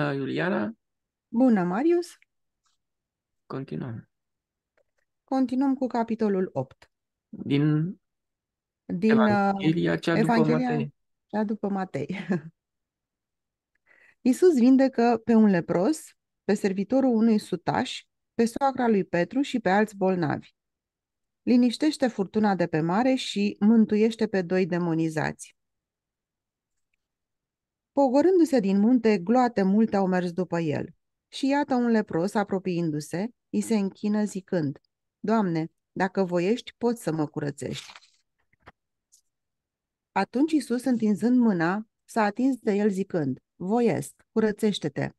Bună, Iuliana! Bună, Marius! Continuăm. Continuăm cu capitolul 8. Din, Din uh, Evanghelia, cea Evanghelia, după Matei. Cea după Matei. Iisus vindecă pe un lepros, pe servitorul unui sutaș, pe soacra lui Petru și pe alți bolnavi. Liniștește furtuna de pe mare și mântuiește pe doi demonizați. Pogorându-se din munte, gloate multe au mers după el. Și iată un lepros, apropiindu-se, îi se închină zicând, Doamne, dacă voiești, poți să mă curățești. Atunci Isus, întinzând mâna, s-a atins de el zicând, Voiesc, curățește-te.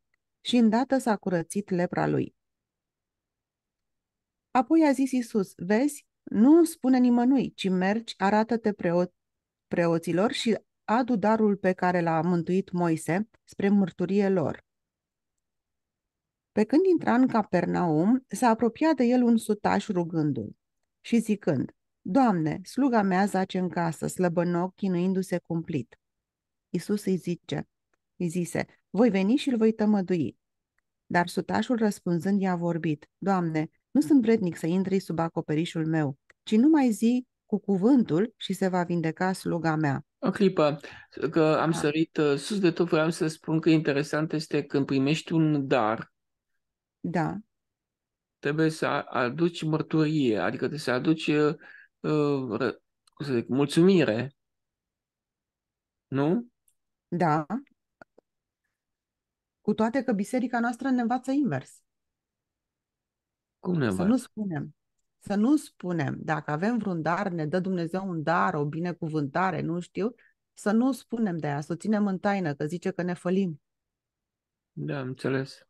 Și îndată s-a curățit lepra lui. Apoi a zis Isus, vezi, nu spune nimănui, ci mergi, arată-te preot, preoților și adu darul pe care l-a mântuit Moise spre mărturie lor. Pe când intra în Capernaum, s-a apropiat de el un sutaș rugându-l și zicând, Doamne, sluga mea zace în casă, slăbănoc, chinuindu-se cumplit. Isus îi zice, îi zise, voi veni și îl voi tămădui. Dar sutașul răspunzând i-a vorbit, Doamne, nu sunt vrednic să intri sub acoperișul meu, ci numai zi cu cuvântul și se va vindeca sluga mea. O clipă, că am da. sărit uh, sus de tot, vreau să spun că interesant este când primești un dar. Da. Trebuie să aduci mărturie, adică trebuie să aduci uh, uh, cum să zic, mulțumire. Nu? Da. Cu toate că biserica noastră ne învață invers. Cum ne învață? Să nu spunem. Să nu spunem, dacă avem vreun dar, ne dă Dumnezeu un dar, o binecuvântare, nu știu, să nu spunem de aia, să o ținem în taină, că zice că ne fălim. Da, am înțeles.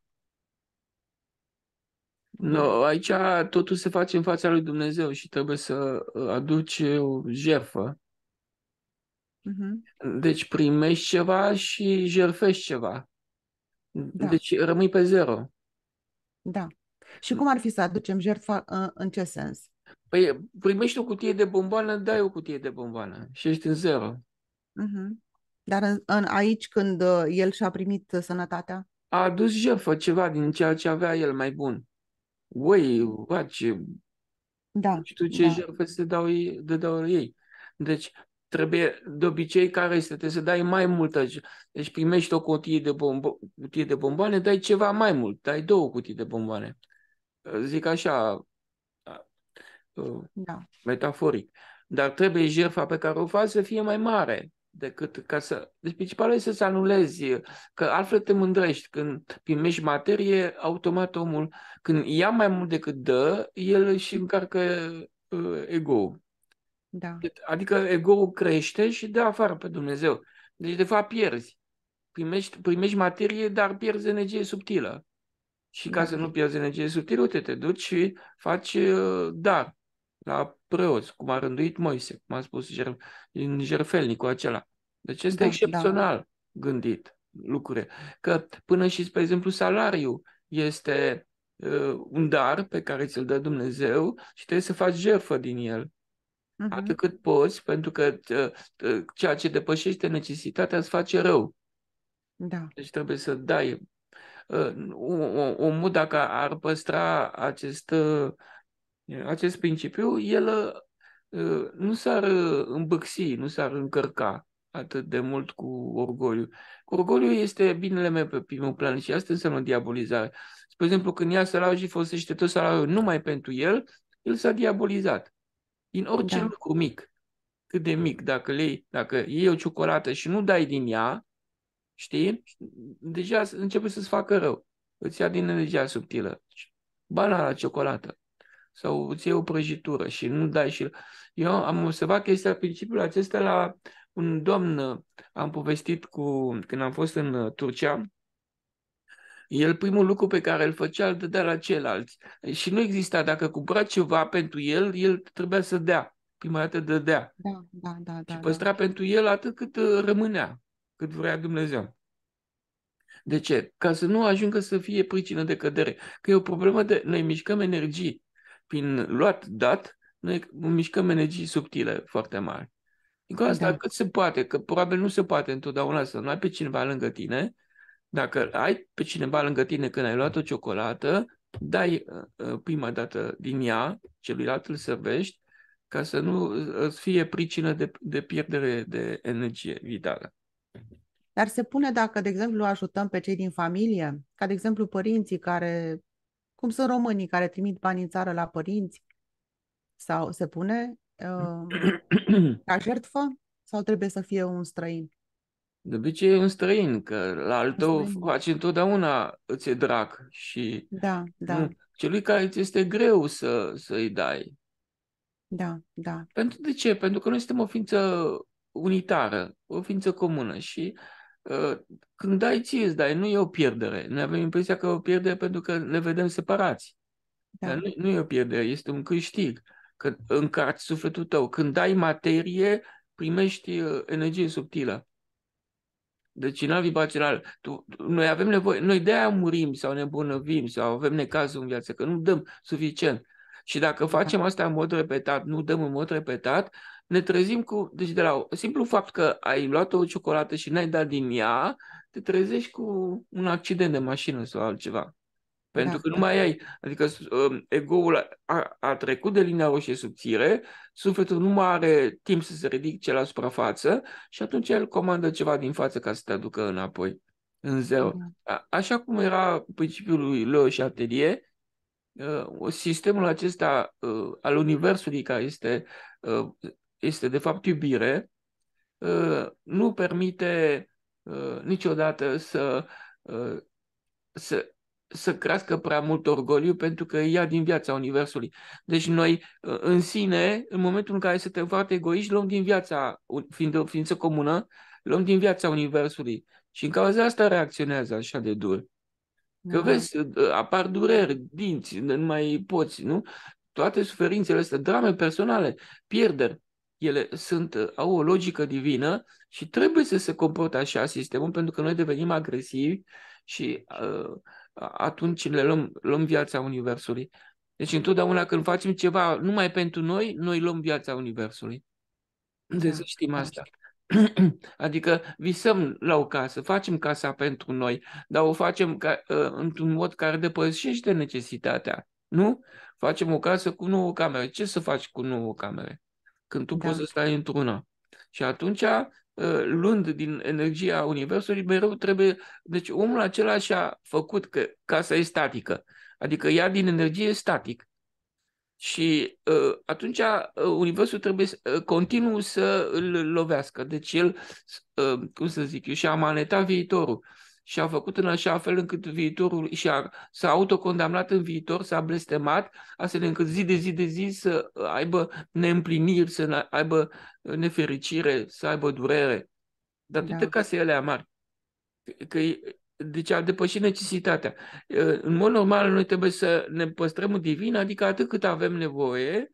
Da. No, aici totul se face în fața lui Dumnezeu și trebuie să uh, aduci uh, o jerfă. Mm-hmm. Deci primești ceva și jerfești ceva. Da. Deci rămâi pe zero. Da. Și cum ar fi să aducem jertfa ă, în ce sens? Păi primești o cutie de bomboană, dai o cutie de bomboană și ești în zero. Uh-huh. Dar în, în aici când ă, el și-a primit ă, sănătatea? A adus jertfă ceva din ceea ce avea el mai bun. Oi, face... Da. și tu ce da. jertfă se dau ei, de dau ei. Deci trebuie de obicei care este, trebuie să dai mai multă. Deci primești o cutie de, bombo- cutie de bomboane, dai ceva mai mult, dai două cutii de bomboane zic așa, uh, da. metaforic, dar trebuie jertfa pe care o faci să fie mai mare decât ca să... Deci principalul este să anulezi, că altfel te mândrești. Când primești materie, automat omul, când ia mai mult decât dă, el își încarcă uh, ego Da. Deci, adică ego crește și dă afară pe Dumnezeu. Deci, de fapt, pierzi. Primești, primești materie, dar pierzi energie subtilă. Și ca să nu pierzi energie subtilă, uite, te duci și faci uh, dar la preoți, cum a rânduit Moise, cum a spus jer, în jerfelnicul acela. Deci este da, da. excepțional da. gândit lucrurile. Că până și, spre exemplu, salariul este uh, un dar pe care ți-l dă Dumnezeu și trebuie să faci jerfă din el. Uh-huh. Atât cât poți, pentru că uh, uh, ceea ce depășește necesitatea îți face rău. Da. Deci trebuie să dai omul dacă ar păstra acest, uh, acest principiu, el uh, nu s-ar uh, îmbâxi, nu s-ar încărca atât de mult cu orgoliu. Orgoliu este binele meu pe primul plan și asta înseamnă diabolizare. Spre exemplu, când ia salariul și folosește tot salariul numai pentru el, el s-a diabolizat. Din orice da. lucru mic, cât de mm. mic, dacă, lei, dacă iei o ciocolată și nu dai din ea, Știi? Deja începe să-ți facă rău. Îți ia din energia subtilă. Banana, ciocolată. Sau îți iei o prăjitură și nu dai și... Eu am observat chestia principiul acesta la un domn, am povestit cu, când am fost în uh, Turcia, el primul lucru pe care îl făcea îl dădea la ceilalți. Și nu exista, dacă cumpăra ceva pentru el, el trebuia să dea. Prima dată dădea. Da, da, da, și da, păstra da, da. pentru el atât cât uh, rămânea cât vrea Dumnezeu. De ce? Ca să nu ajungă să fie pricină de cădere. Că e o problemă de noi mișcăm energii prin luat dat, noi mișcăm energii subtile foarte mari. Din cauza asta, da. cât se poate, că probabil nu se poate întotdeauna să nu ai pe cineva lângă tine, dacă ai pe cineva lângă tine când ai luat o ciocolată, dai uh, uh, prima dată din ea, celuilalt îl servești, ca să nu îți fie pricină de, de pierdere de energie vitală. Dar se pune dacă, de exemplu, ajutăm pe cei din familie, ca, de exemplu, părinții care, cum sunt românii care trimit bani în țară la părinți, sau se pune uh, ca jertfă sau trebuie să fie un străin? De obicei e un străin, că la al tău faci întotdeauna, îți e drag și da, da. celui care îți este greu să, să-i dai. Da, da. Pentru de ce? Pentru că noi suntem o ființă unitară, o ființă comună și uh, Ă, când dai, ție îți dai. Nu e o pierdere. Noi avem impresia că e o pierdere pentru că ne vedem separați. Da. Dar nu, nu e o pierdere, este un câștig. Că încarci sufletul tău. Când dai materie, primești ă, energie subtilă. Deci în vibrațional, tu, noi avem nevoie, noi de-aia murim sau ne îmbunăvim sau avem necazul în viață, că nu dăm suficient. Și dacă da. facem asta în mod repetat, nu dăm în mod repetat, ne trezim cu, deci de la simplu fapt că ai luat o ciocolată și n-ai dat din ea, te trezești cu un accident de mașină sau altceva. Pentru da, că nu mai ai, adică um, egoul a, a trecut de linia roșie subțire, sufletul nu mai are timp să se ridice la suprafață și atunci el comandă ceva din față ca să te aducă înapoi, în zeu da. A, așa cum era principiul lui Leo și Atelier, uh, sistemul acesta uh, al universului care este uh, este de fapt iubire, uh, nu permite uh, niciodată să, uh, să, să crească prea mult orgoliu pentru că ia din viața Universului. Deci noi în sine, în momentul în care suntem foarte egoiști, luăm din viața, fiind o ființă comună, luăm din viața Universului. Și în cauza asta reacționează așa de dur. Că da. vezi, apar dureri, dinți, nu mai poți, nu? Toate suferințele astea, drame personale, pierderi ele sunt, uh, au o logică divină și trebuie să se comporte așa sistemul, pentru că noi devenim agresivi și uh, atunci le luăm, luăm viața Universului. Deci întotdeauna când facem ceva numai pentru noi, noi luăm viața Universului. Deci să știm da, asta. Adică visăm la o casă, facem casa pentru noi, dar o facem ca, uh, într-un mod care depășește necesitatea. Nu? Facem o casă cu nouă camere. Ce să faci cu nouă camere? când tu da. poți să stai într-una. Și atunci, uh, luând din energia Universului, mereu trebuie... Deci omul acela și-a făcut că casa e statică. Adică ea din energie static. Și uh, atunci uh, Universul trebuie uh, continuu să îl lovească. Deci el, uh, cum să zic eu, și-a manetat viitorul și a făcut în așa fel încât viitorul și-a, s-a autocondamnat în viitor, s-a blestemat, astfel încât zi de zi de zi să aibă neîmpliniri, să aibă uh, nefericire, să aibă durere. Datorită da. casei ele mari. Că deci a depășit necesitatea. Uh, în mod normal, noi trebuie să ne păstrăm divin, adică atât cât avem nevoie,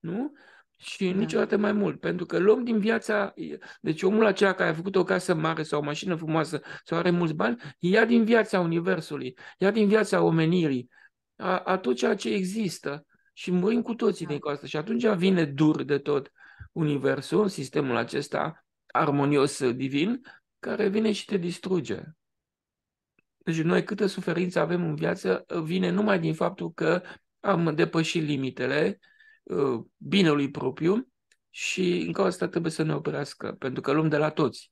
nu? și da. niciodată mai mult. Pentru că luăm din viața, deci omul acela care a făcut o casă mare sau o mașină frumoasă sau are mulți bani, ia din viața Universului, ia din viața omenirii, a, a tot ceea ce există și murim cu toții da. din asta. Și atunci vine dur de tot Universul, sistemul acesta armonios uh, divin, care vine și te distruge. Deci noi câtă suferință avem în viață uh, vine numai din faptul că am depășit limitele, Uh, binelui propriu și în cauza asta trebuie să ne oprească, pentru că luăm de la toți.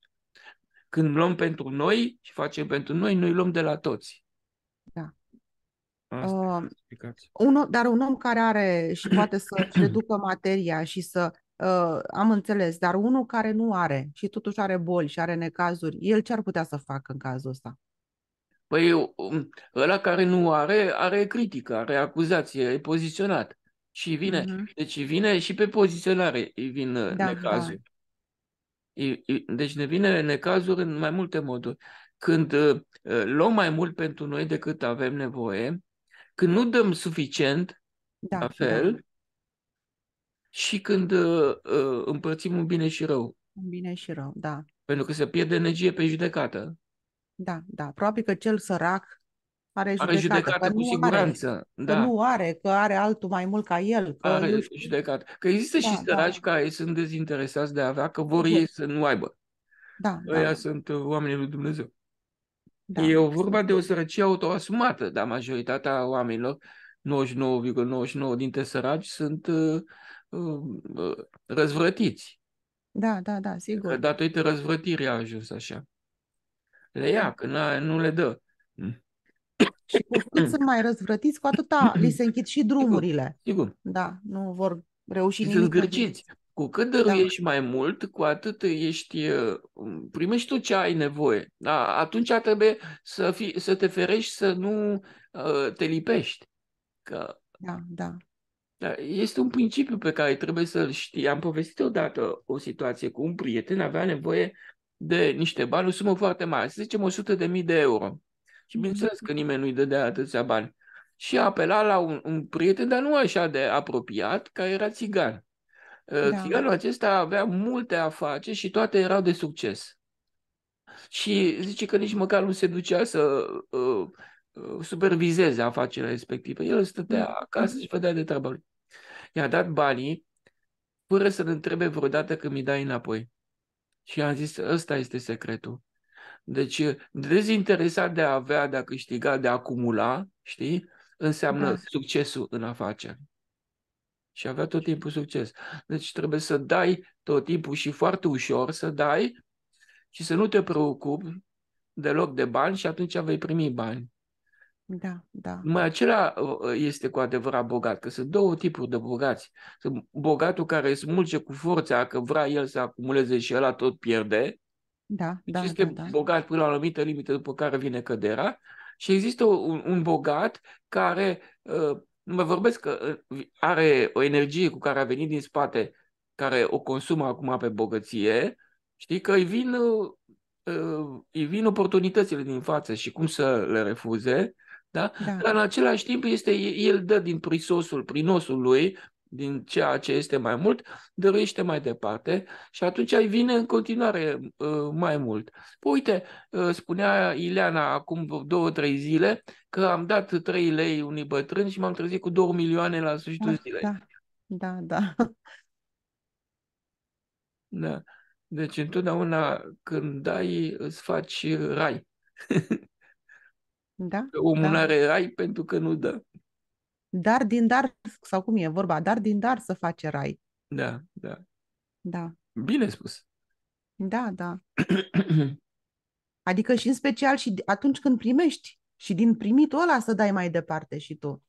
Când luăm pentru noi și facem pentru noi, noi luăm de la toți. Da. Asta uh, un, dar un om care are și poate să reducă materia și să uh, am înțeles, dar unul care nu are și totuși are boli și are necazuri, el ce ar putea să facă în cazul ăsta? Păi um, ăla care nu are, are critică, are acuzație, e poziționat. Și vine, mm-hmm. deci vine și pe poziționare îi vin uh, da, da, necazuri. Da. I, i, deci ne vine necazuri în mai multe moduri. Când uh, uh, luăm mai mult pentru noi decât avem nevoie, când nu dăm suficient, da, la da. fel, da. și când uh, uh, împărțim un bine și rău. Un bine și rău, da. Pentru că se pierde energie pe judecată. Da, da. Probabil că cel sărac are judecată, are judecată că cu nu siguranță. Are, da. Că nu are, că are altul mai mult ca el. Că are eu judecată. Că există da, și da. săraci da. care sunt dezinteresați de a avea, că vor ei să nu aibă. Da, Aia da. sunt oamenii lui Dumnezeu. Da. E o vorba de o sărăcie autoasumată, dar majoritatea oamenilor, 99,99 dintre săraci, sunt uh, uh, uh, răzvrătiți. Da, da, da, sigur. Dar datorită răzvrătirii a ajuns așa. Le ia, că nu le dă. Și cu cât sunt mai răzvrătiți, cu atâta li se închid și drumurile. Sigur. sigur. Da, nu vor reuși Sunt nimic. Sunt zgârciți. Cu cât dăruiești da. mai mult, cu atât ești, primești tu ce ai nevoie. Da? Atunci trebuie să, fi, să te ferești să nu uh, te lipești. Că... Da, da, da. Este un principiu pe care trebuie să-l știi. Am povestit odată o situație cu un prieten, avea nevoie de niște bani, o sumă foarte mare, să zicem 100.000 de mii de euro. Și bineînțeles că nimeni nu-i dădea atâția bani. Și a apelat la un, un prieten, dar nu așa de apropiat, care era țigan. Uh, da. Țiganul acesta avea multe afaceri și toate erau de succes. Și zice că nici măcar nu se ducea să uh, uh, supervizeze afacerea respectivă. El stătea mm. acasă și vedea de treaba lui. I-a dat banii fără să-l întrebe vreodată când mi dai înapoi. Și i-am zis, ăsta este secretul. Deci, dezinteresat de a avea, de a câștiga, de a acumula, știi, înseamnă da. succesul în afaceri. Și avea tot timpul succes. Deci trebuie să dai tot timpul și foarte ușor să dai și să nu te preocupi deloc de bani și atunci vei primi bani. Da, da. Mai acela este cu adevărat bogat, că sunt două tipuri de bogați. Sunt bogatul care smulge cu forța, că vrea el să acumuleze și el tot pierde, da, da, este da, da. bogat până la o anumită limită, după care vine căderea. Și există un, un bogat care, uh, nu mă vorbesc că uh, are o energie cu care a venit din spate, care o consumă acum pe bogăție, știi că îi vin, uh, îi vin oportunitățile din față și cum să le refuze, da? da? Dar în același timp este, el dă din prisosul, prin osul lui, din ceea ce este mai mult, dăruiește mai departe și atunci ai vine în continuare uh, mai mult. Păi uite, uh, spunea Ileana acum două, trei zile că am dat 3 lei unui bătrân și m-am trezit cu 2 milioane la sfârșitul da, zilei. Da, da, da. Da. Deci întotdeauna când dai, îți faci rai. Da. Omul da. are rai pentru că nu dă dar din dar, sau cum e vorba, dar din dar să face rai. Da, da. Da. Bine spus. Da, da. adică și în special și atunci când primești și din primitul ăla să dai mai departe și tu.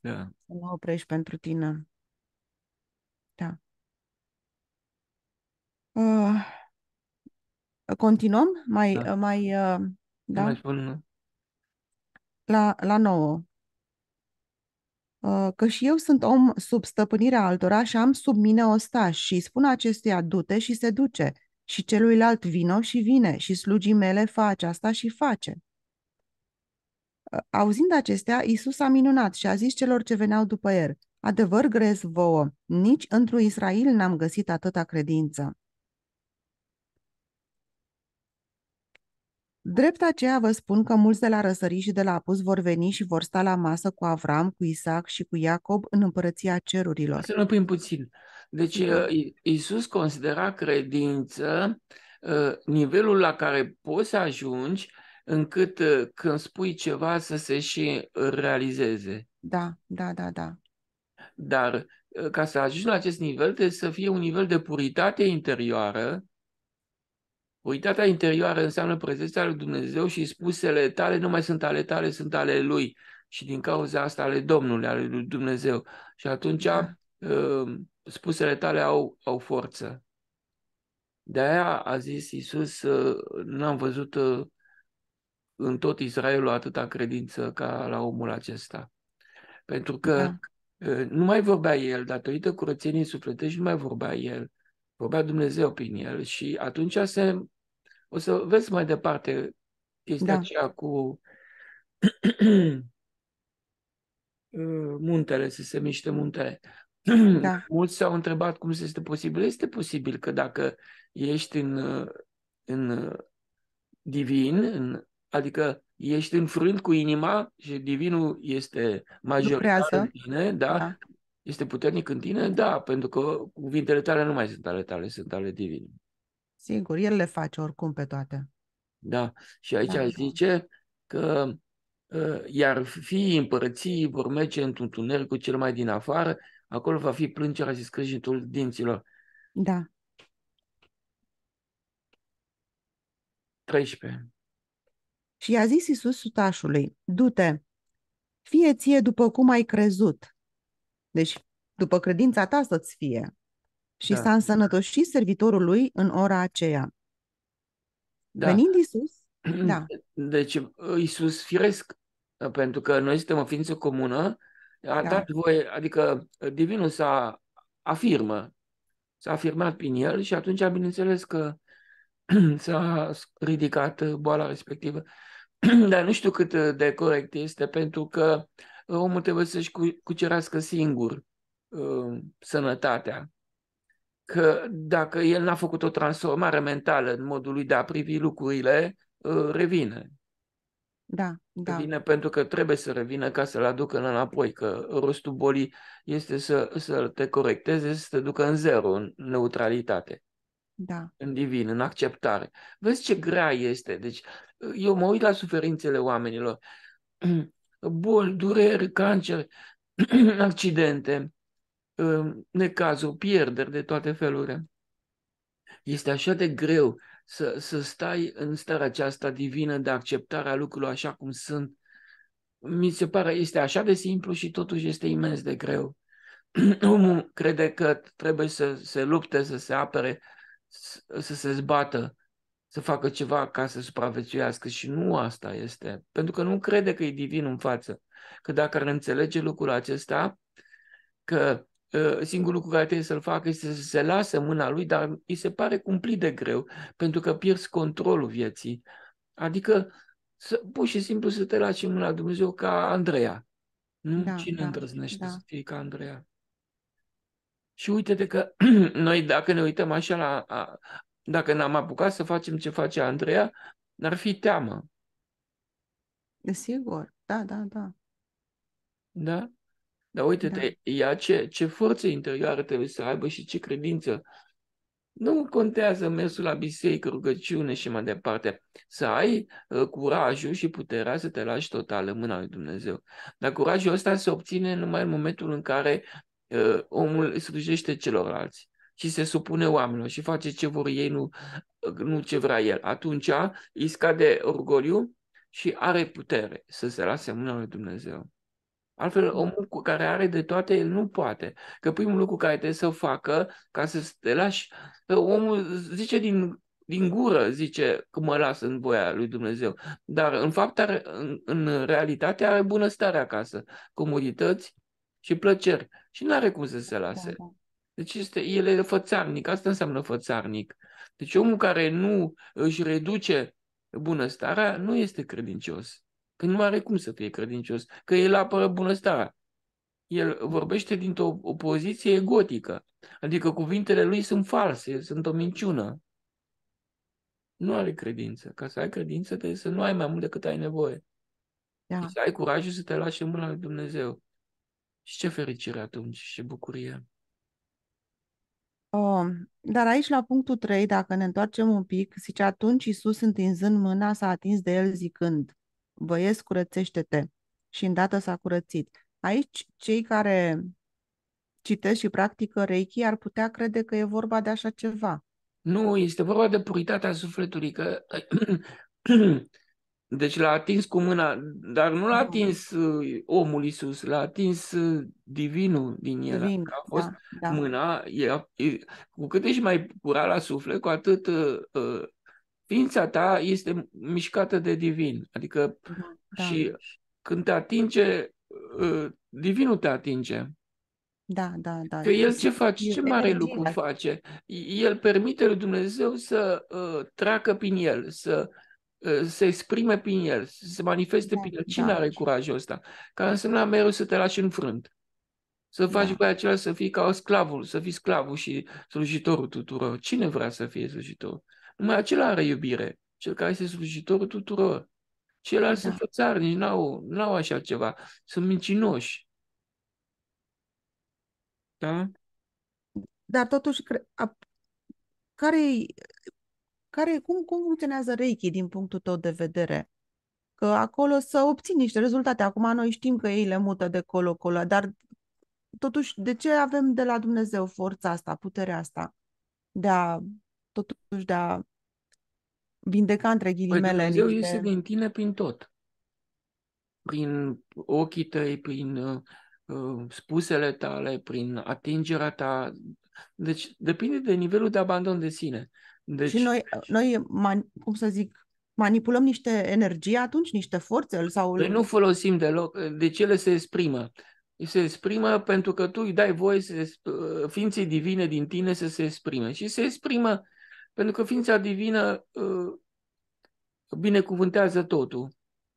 Da. Să nu oprești pentru tine. Da. Uh, continuăm? Mai, da. mai, uh, da? Mai spun... La, la nouă. Ă, că și eu sunt om sub stăpânirea altora și am sub mine ostaș și spun acestuia du-te și se duce și celuilalt vino și vine și slugii mele fac aceasta și face. Ă, auzind acestea, Isus a minunat și a zis celor ce veneau după el, adevăr grez vouă, nici într-un Israel n-am găsit atâta credință. Drept aceea vă spun că mulți de la răsări și de la apus vor veni și vor sta la masă cu Avram, cu Isaac și cu Iacob în împărăția cerurilor. Să răpim puțin. Deci da. uh, Iisus considera credință uh, nivelul la care poți să ajungi încât uh, când spui ceva să se și realizeze. Da, da, da, da. Dar ca să ajungi la acest nivel, trebuie să fie un nivel de puritate interioară, Puritatea interioară înseamnă prezența lui Dumnezeu și spusele tale nu mai sunt ale tale, sunt ale lui. Și din cauza asta ale Domnului, ale lui Dumnezeu. Și atunci da. uh, spusele tale au, au forță. De aia a zis Iisus, uh, n-am văzut uh, în tot Israelul atâta credință ca la omul acesta. Pentru că da. nu mai vorbea el, datorită curățeniei sufletești, nu mai vorbea el, vorbea Dumnezeu prin el și atunci se, o să vezi mai departe chestia da. aceea cu uh, muntele, să se miște muntele. Da. Mulți s-au întrebat cum este posibil. Este posibil că dacă ești în, în divin, în, adică ești înfrânt cu inima și divinul este majoritar în tine, da? da? Este puternic în tine? Da, pentru că cuvintele tale nu mai sunt ale tale, sunt ale divine. Sigur, el le face oricum pe toate. Da, și aici da. zice că ă, iar fi împărății vor merge într-un tunel cu cel mai din afară, acolo va fi plângerea și scrâșitul dinților. Da. 13. Și a zis Iisus sutașului, du-te, fie ție după cum ai crezut. Deci, după credința ta să-ți fie. Și da. s-a însănătoșit servitorul lui în ora aceea. Da. Venind Isus, da. Deci, Isus, firesc, pentru că noi suntem o ființă comună, a da. dat voie, adică Divinul s-a afirmă, s-a afirmat prin el și atunci, bineînțeles că s-a ridicat boala respectivă. Dar nu știu cât de corect este, pentru că uh, omul trebuie să-și cucerească singur uh, sănătatea. Că dacă el n-a făcut o transformare mentală în modul lui de a privi lucrurile, uh, revine. Da, da. Revine pentru că trebuie să revină ca să-l aducă înapoi, că rostul bolii este să, să te corecteze, să te ducă în zero, în neutralitate da. în divin, în acceptare. Vezi ce grea este. Deci, uh, eu mă uit la suferințele oamenilor. boli, dureri, cancer, accidente, um, necazuri, pierderi de toate felurile. Este așa de greu să, să stai în starea aceasta divină de acceptare a lucrurilor așa cum sunt. Mi se pare, este așa de simplu și totuși este imens de greu. Omul crede că trebuie să se lupte, să se apere, să se zbată să facă ceva ca să supraviețuiască și nu asta este, pentru că nu crede că e divin în față. Că dacă ar înțelege lucrul acesta, că ă, singurul lucru care trebuie să-l facă este să se lasă mâna lui, dar îi se pare cumplit de greu, pentru că pierzi controlul vieții. Adică, să, pur și simplu să te lași mâna Dumnezeu ca Andreea. Nu? Da, Cine da, îndrăznește da. să fie ca Andreea? Și uite-te că noi, dacă ne uităm așa la dacă n-am apucat să facem ce face Andreea, n-ar fi teamă. Desigur, da, da, da. Da? Dar uite-te, da. ea ce, ce forță interioară trebuie să aibă și ce credință. Nu contează mersul la biserică, rugăciune și mai departe. Să ai uh, curajul și puterea să te lași total în mâna lui Dumnezeu. Dar curajul ăsta se obține numai în momentul în care uh, omul slujește celorlalți și se supune oamenilor și face ce vor ei, nu, nu ce vrea el. Atunci îi scade orgoliu și are putere să se lase în mâna lui Dumnezeu. Altfel, da. omul cu care are de toate, el nu poate. Că primul lucru care trebuie să facă ca să te lași, omul zice din, din gură, zice că mă las în voia lui Dumnezeu. Dar în fapt, are, în, în realitate, are bunăstare acasă, comodități și plăceri. Și nu are cum să se da, lase. Da, da. Deci este, el e fățarnic, asta înseamnă fățarnic. Deci omul care nu își reduce bunăstarea nu este credincios. Că nu are cum să fie credincios, că el apără bunăstarea. El vorbește dintr-o o poziție egotică, adică cuvintele lui sunt false, sunt o minciună. Nu are credință. Ca să ai credință, trebuie să nu ai mai mult decât ai nevoie. Da. Și să ai curajul să te lași în mâna lui Dumnezeu. Și ce fericire atunci, și ce bucurie. Oh, dar aici, la punctul 3, dacă ne întoarcem un pic, zice, atunci Iisus, întinzând mâna, s-a atins de el zicând, băiesc, curățește-te. Și îndată s-a curățit. Aici, cei care citesc și practică Reiki ar putea crede că e vorba de așa ceva. Nu, este vorba de puritatea sufletului, că Deci l-a atins cu mâna, dar nu l-a da. atins uh, omul Isus, l-a atins uh, divinul din el. Divin, adică a da, fost da, da. mâna, e, e, cu cât ești mai curat la suflet, cu atât uh, uh ființa ta este mișcată de divin. Adică da, da. și când te atinge, uh, divinul te atinge. Da, da, da. Că el ce face? Ce mare energie. lucru face? El permite lui Dumnezeu să uh, treacă prin el, să Uh, se exprime prin el, se manifeste da, prin el. Cine da. are curajul ăsta? Care înseamnă mereu să te lași înfrânt. Să faci da. acela să fii ca sclavul, să fii sclavul și slujitorul tuturor. Cine vrea să fie slujitor? Numai acela are iubire, cel care este slujitorul tuturor. Ceilalți da. sunt fățarnici, n-au, n-au așa ceva. Sunt mincinoși. Da? Dar totuși, cre... A... care care, cum, cum funcționează Reiki din punctul tău de vedere? Că acolo să obții niște rezultate. Acum noi știm că ei le mută de colo-colo, dar totuși de ce avem de la Dumnezeu forța asta, puterea asta de a, totuși de a vindeca între păi ghilimele? Păi Dumnezeu niște... din tine prin tot. Prin ochii tăi, prin uh, uh, spusele tale, prin atingerea ta. Deci depinde de nivelul de abandon de sine. Uh, deci... Și noi, noi man- cum să zic, manipulăm niște energie atunci, niște forțe sau... Noi nu folosim deloc, ce le se exprimă. Se exprimă pentru că tu îi dai voie să, uh, ființei divine din tine să se exprime. Și se exprimă pentru că ființa divină uh, binecuvântează totul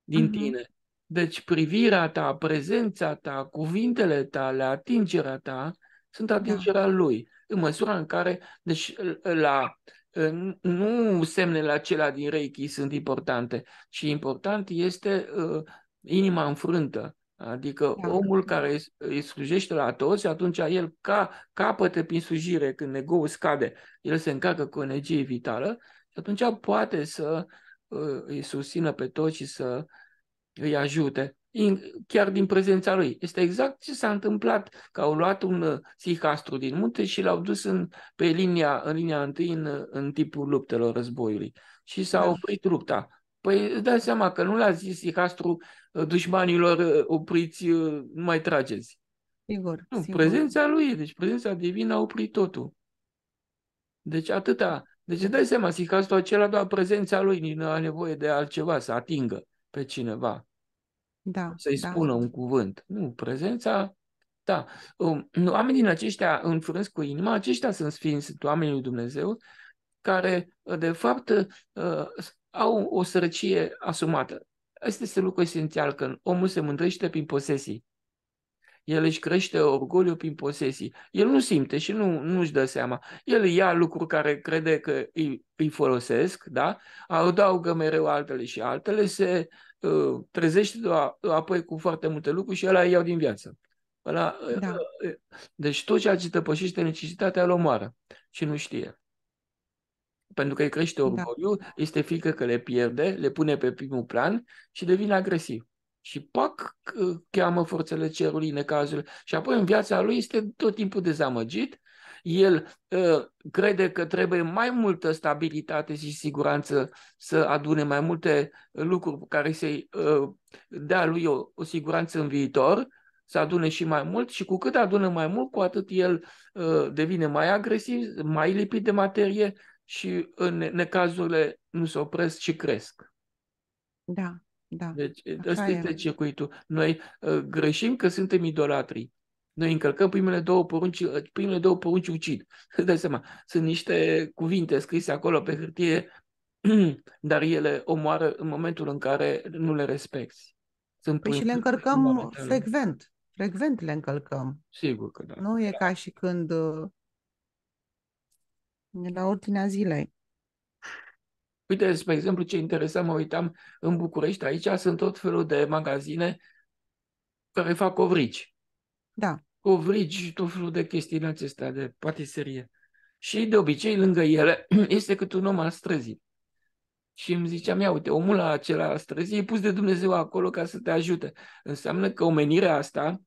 din mm-hmm. tine. Deci privirea ta, prezența ta, cuvintele tale, atingerea ta sunt da. atingerea da. lui. În măsura în care, deci la Ă, nu semnele acelea din Reiki sunt importante, ci important este ă, inima înfrântă. Adică da. omul care îi slujește la toți, atunci el ca, capătă prin sujire când ego scade, el se încarcă cu energie vitală și atunci poate să ă, îi susțină pe toți și să îi ajute chiar din prezența lui. Este exact ce s-a întâmplat, că au luat un psihastru uh, din munte și l-au dus în, pe linia, în linia întâi în, uh, în tipul luptelor războiului și s-a da. oprit lupta. Păi îți dai seama că nu l-a zis psihastru uh, dușmanilor opriți, nu mai trageți. Sigur, nu, sigur. prezența lui, deci prezența divină a oprit totul. Deci atâta. Deci îți dai seama, psihastul acela doar prezența lui nu a nevoie de altceva, să atingă pe cineva da, să-i da. spună un cuvânt. Nu, prezența, da. Um, oamenii din aceștia înfrâns cu inima, aceștia sunt sfinți, sunt oamenii lui Dumnezeu, care, de fapt, uh, au o sărăcie asumată. Asta este lucru esențial, când omul se mândrește prin posesii. El își crește orgoliu prin posesii. El nu simte și nu, nu-și dă seama. El ia lucruri care crede că îi, îi folosesc, da? adaugă mereu altele și altele, se uh, trezește doar, apoi cu foarte multe lucruri și ăla îi iau din viață. Ăla, ă, da. Uh, deci tot ceea ce tăpășește necesitatea îl omoară și nu știe pentru că îi crește orgoliu, da. este frică că le pierde, le pune pe primul plan și devine agresiv și pac, cheamă forțele cerului, necazul. Și apoi în viața lui este tot timpul dezamăgit, el uh, crede că trebuie mai multă stabilitate și siguranță să adune mai multe lucruri care să-i uh, dea lui o, o siguranță în viitor, să adune și mai mult și cu cât adună mai mult, cu atât el uh, devine mai agresiv, mai lipit de materie și în necazurile nu se opresc și cresc. Da da. Deci ăsta este circuitul. Noi uh, greșim că suntem idolatri Noi încălcăm primele două porunci, ă, primele două porunci ucid. Îți dai seama, sunt niște cuvinte scrise acolo pe hârtie, dar ele omoară în momentul în care nu le respecti. Sunt păi și le în frecvent. Frecvent le încălcăm. Sigur că da. Nu e da. ca și când ă, la ordinea zilei. Uite, spre exemplu, ce interesant, mă uitam în București, aici sunt tot felul de magazine care fac covrigi. Da. Covrigi, tot felul de chestii în acestea, de patiserie. Și de obicei, lângă ele, este cât un om al străzii. Și îmi ziceam, ia uite, omul acela al străzii e pus de Dumnezeu acolo ca să te ajute. Înseamnă că omenirea asta,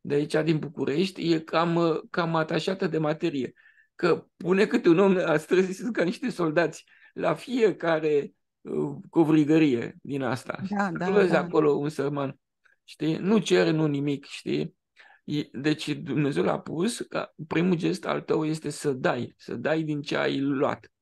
de aici din București, e cam, cam atașată de materie. Că pune câte un om al străzii, sunt ca niște soldați la fiecare uh, covrigărie din asta. Da, da, vezi da. acolo un sărman, știi? Nu cer, nu nimic, știi? Deci Dumnezeu l-a pus că primul gest al tău este să dai, să dai din ce ai luat.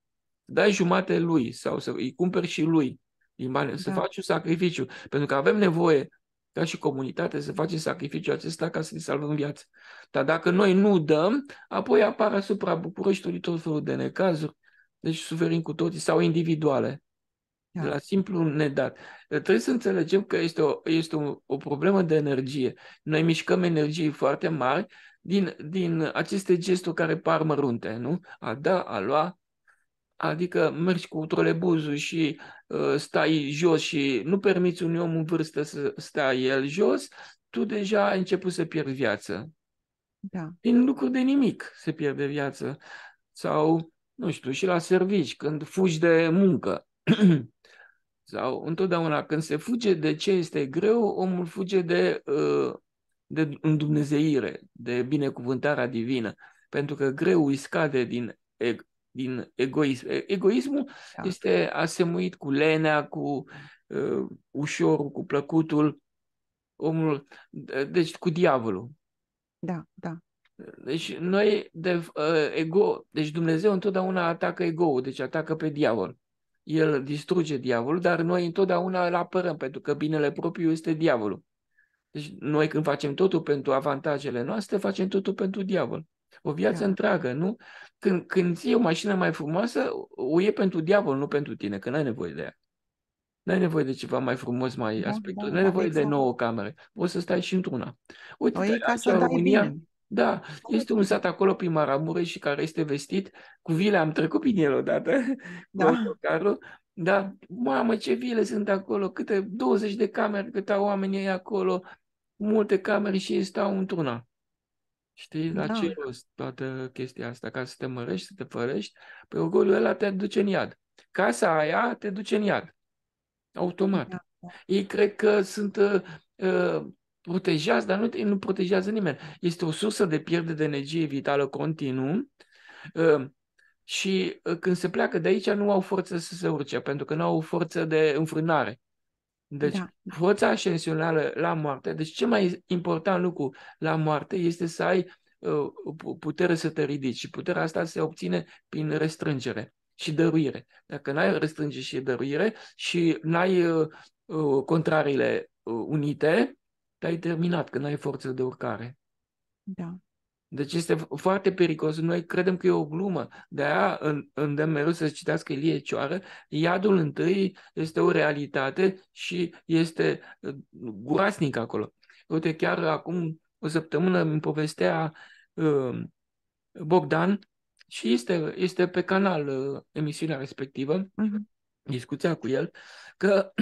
Dai jumate lui sau să îi cumperi și lui din bani, da. să faci un sacrificiu. Pentru că avem nevoie ca și comunitate să facem sacrificiul acesta ca să ne salvăm viața. Dar dacă noi nu dăm, apoi apar asupra Bucureștiului tot felul de necazuri, deci suferim cu toții, sau individuale, da. de la simplu nedat. Trebuie să înțelegem că este o, este o, o problemă de energie. Noi mișcăm energii foarte mari din, din aceste gesturi care par mărunte, nu? A da, a lua, adică mergi cu trolebuzul și uh, stai jos și nu permiți unui om în vârstă să stea el jos, tu deja ai început să pierzi viață. Da. Din lucruri de nimic se pierde viață. Sau nu știu, și la servici, când fugi de muncă. Sau întotdeauna când se fuge de ce este greu, omul fuge de, uh, de îndumnezeire, de binecuvântarea divină. Pentru că greu îi scade din, din egoism. Egoismul da. este asemuit cu lenea, cu uh, ușorul, cu plăcutul, omul, deci cu diavolul. Da, da. Deci noi, de, uh, ego, deci Dumnezeu întotdeauna atacă ego-ul, deci atacă pe diavol. El distruge diavolul, dar noi întotdeauna îl apărăm, pentru că binele propriu este diavolul. Deci noi când facem totul pentru avantajele noastre, facem totul pentru diavol. O viață da. întreagă, nu? Când, când ții o mașină mai frumoasă, o e pentru diavol, nu pentru tine, că n-ai nevoie de ea. N-ai nevoie de ceva mai frumos, mai da, aspectul. Da, n-ai da, nevoie exact. de nouă camere. O să stai și într-una. Uite, o e ca să România, bine. Da, este un sat acolo prin Maramureș și care este vestit cu vile, am trecut prin el odată da. autocarul, da, mamă, ce vile sunt acolo, câte 20 de camere, câte au oamenii acolo, multe camere și ei stau într-una. Știi, la da. ce rost toată chestia asta? Ca să te mărești, să te fărești, pe păi orgoliul ăla te duce în iad. Casa aia te duce în iad. Automat. Da. da. Ei cred că sunt uh, protejați, dar nu, nu protejează nimeni. Este o sursă de pierdere de energie vitală continuu uh, și uh, când se pleacă de aici nu au forță să se urce, pentru că nu au forță de înfrânare. Deci da. forța ascensională la moarte, deci cel mai important lucru la moarte este să ai uh, putere să te ridici și puterea asta se obține prin restrângere și dăruire. Dacă n-ai restrângere și dăruire și n-ai uh, contrariile unite, te-ai terminat, că n-ai forță de urcare. Da. Deci este foarte periculos. Noi credem că e o glumă. De-aia îndemn mereu să citească Ilie Cioară. Iadul întâi este o realitate și este uh, groasnic acolo. Uite, chiar acum o săptămână îmi povestea uh, Bogdan și este, este pe canal uh, emisiunea respectivă, uh-huh. discuția cu el, că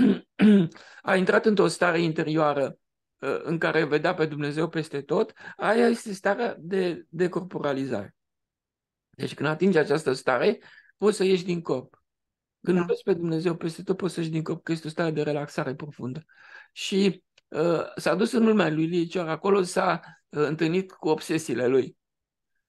a intrat într-o stare interioară Uh, în care vedea pe Dumnezeu peste tot, aia este starea de decorporalizare. Deci când atingi această stare, poți să ieși din corp. Când da. vezi pe Dumnezeu peste tot, poți să ieși din corp, că este o stare de relaxare profundă. Și uh, s-a dus în lumea lui Licior, acolo s-a uh, întâlnit cu obsesiile lui.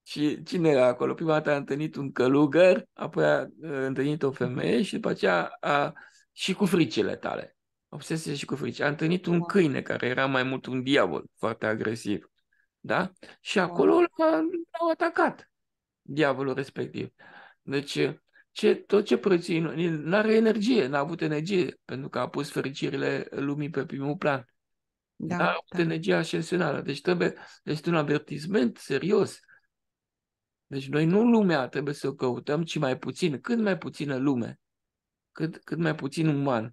Și cine era acolo? Prima dată a întâlnit un călugăr, apoi a uh, întâlnit o femeie și după aceea a, și cu fricile tale obsesie și cu frici. A întâlnit un câine care era mai mult un diavol, foarte agresiv. Da? Și acolo l-au atacat diavolul respectiv. Deci, ce, tot ce preții, nu are energie, n-a avut energie, pentru că a pus fericirile lumii pe primul plan. Da, n-a avut da. energia ascensională. Deci trebuie, deci este un avertisment serios. Deci noi nu lumea trebuie să o căutăm, ci mai puțin, cât mai puțină lume, cât, cât mai puțin uman.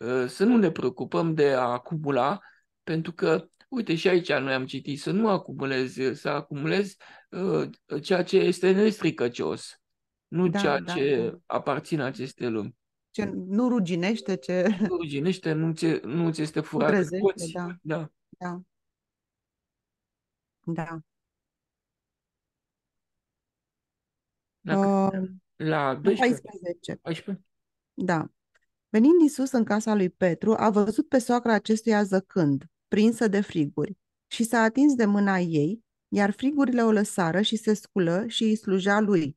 Ă, să nu ne preocupăm de a acumula, pentru că, uite, și aici noi am citit să nu acumulezi, să acumulezi ă, ceea ce este nestricăcios, nu da, ceea da, ce da. aparține acestei lumi. Ce nu ruginește, ce... Nu ruginește, nu ți, nu ți este furat. Prezește, poți. Da. da. Da. Da. Dacă, uh, la 12? 14. 14? Da. Venind Isus în casa lui Petru, a văzut pe soacra acestuia zăcând, prinsă de friguri, și s-a atins de mâna ei, iar frigurile o lăsară și se sculă și îi sluja lui.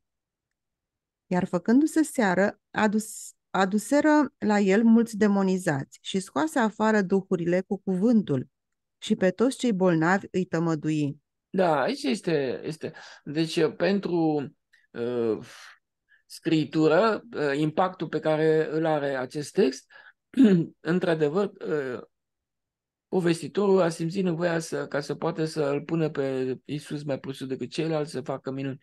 Iar făcându-se seară, adus, aduseră la el mulți demonizați și scoase afară duhurile cu cuvântul și pe toți cei bolnavi îi tămădui. Da, aici este, este. Deci pentru uh, scritură, ă, impactul pe care îl are acest text, într-adevăr, ă, povestitorul a simțit nevoia să, ca să poată să îl pună pe Isus mai presus decât ceilalți, să facă minuni.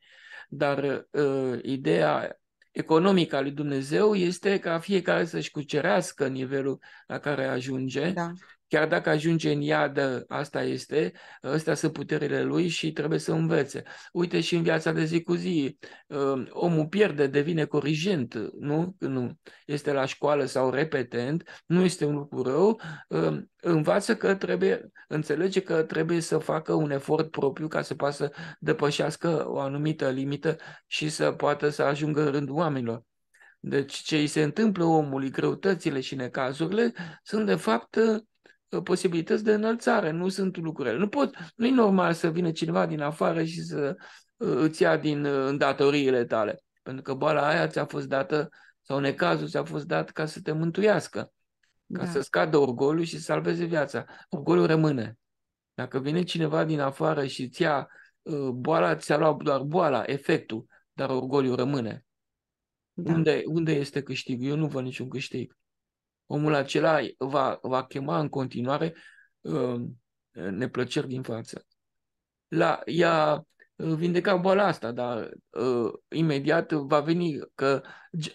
Dar uh, ideea economică a lui Dumnezeu este ca fiecare să-și cucerească nivelul la care ajunge da chiar dacă ajunge în iadă, asta este, astea sunt puterile lui și trebuie să învețe. Uite și în viața de zi cu zi, um, omul pierde, devine corigent, nu? Când este la școală sau repetent, nu este un lucru rău, um, învață că trebuie, înțelege că trebuie să facă un efort propriu ca să poată să depășească o anumită limită și să poată să ajungă în rândul oamenilor. Deci ce îi se întâmplă omului, greutățile și necazurile, sunt de fapt Uh, posibilități de înălțare, nu sunt lucrurile. Nu pot, nu e normal să vină cineva din afară și să uh, îți ia din uh, îndatoriile tale, pentru că boala aia ți-a fost dată sau necazul ți-a fost dat ca să te mântuiască, ca da. să scadă orgoliu și să salveze viața. orgolul rămâne. Dacă vine cineva din afară și îți ia boala, ți-a luat doar boala, efectul, dar orgoliul rămâne. Da. Unde, unde este câștigul? Eu nu văd niciun câștig omul acela va, va chema în continuare uh, neplăceri din față. La, ea uh, vindeca boala asta, dar uh, imediat va veni că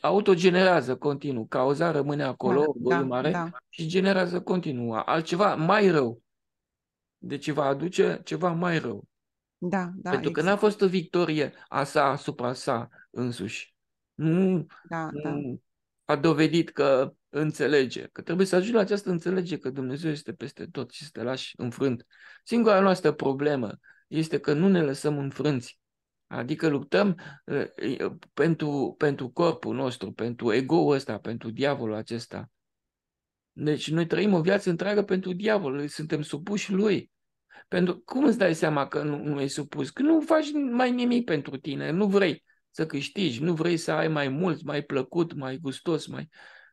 autogenerează continuu, cauza rămâne acolo, da, da, mare, da. și generează continuu altceva mai rău. Deci va aduce ceva mai rău. Da, da, Pentru exact. că n-a exact. fost o victorie a sa asupra sa însuși. Nu, da, nu da. a dovedit că înțelege, că trebuie să ajungi la această înțelege că Dumnezeu este peste tot și să te lași înfrânt. Singura noastră problemă este că nu ne lăsăm înfrânți. Adică luptăm pentru, pentru corpul nostru, pentru ego-ul ăsta, pentru diavolul acesta. Deci noi trăim o viață întreagă pentru diavol, suntem supuși lui. Pentru cum îți dai seama că nu, nu e supus? Că nu faci mai nimic pentru tine, nu vrei să câștigi, nu vrei să ai mai mult, mai plăcut, mai gustos, mai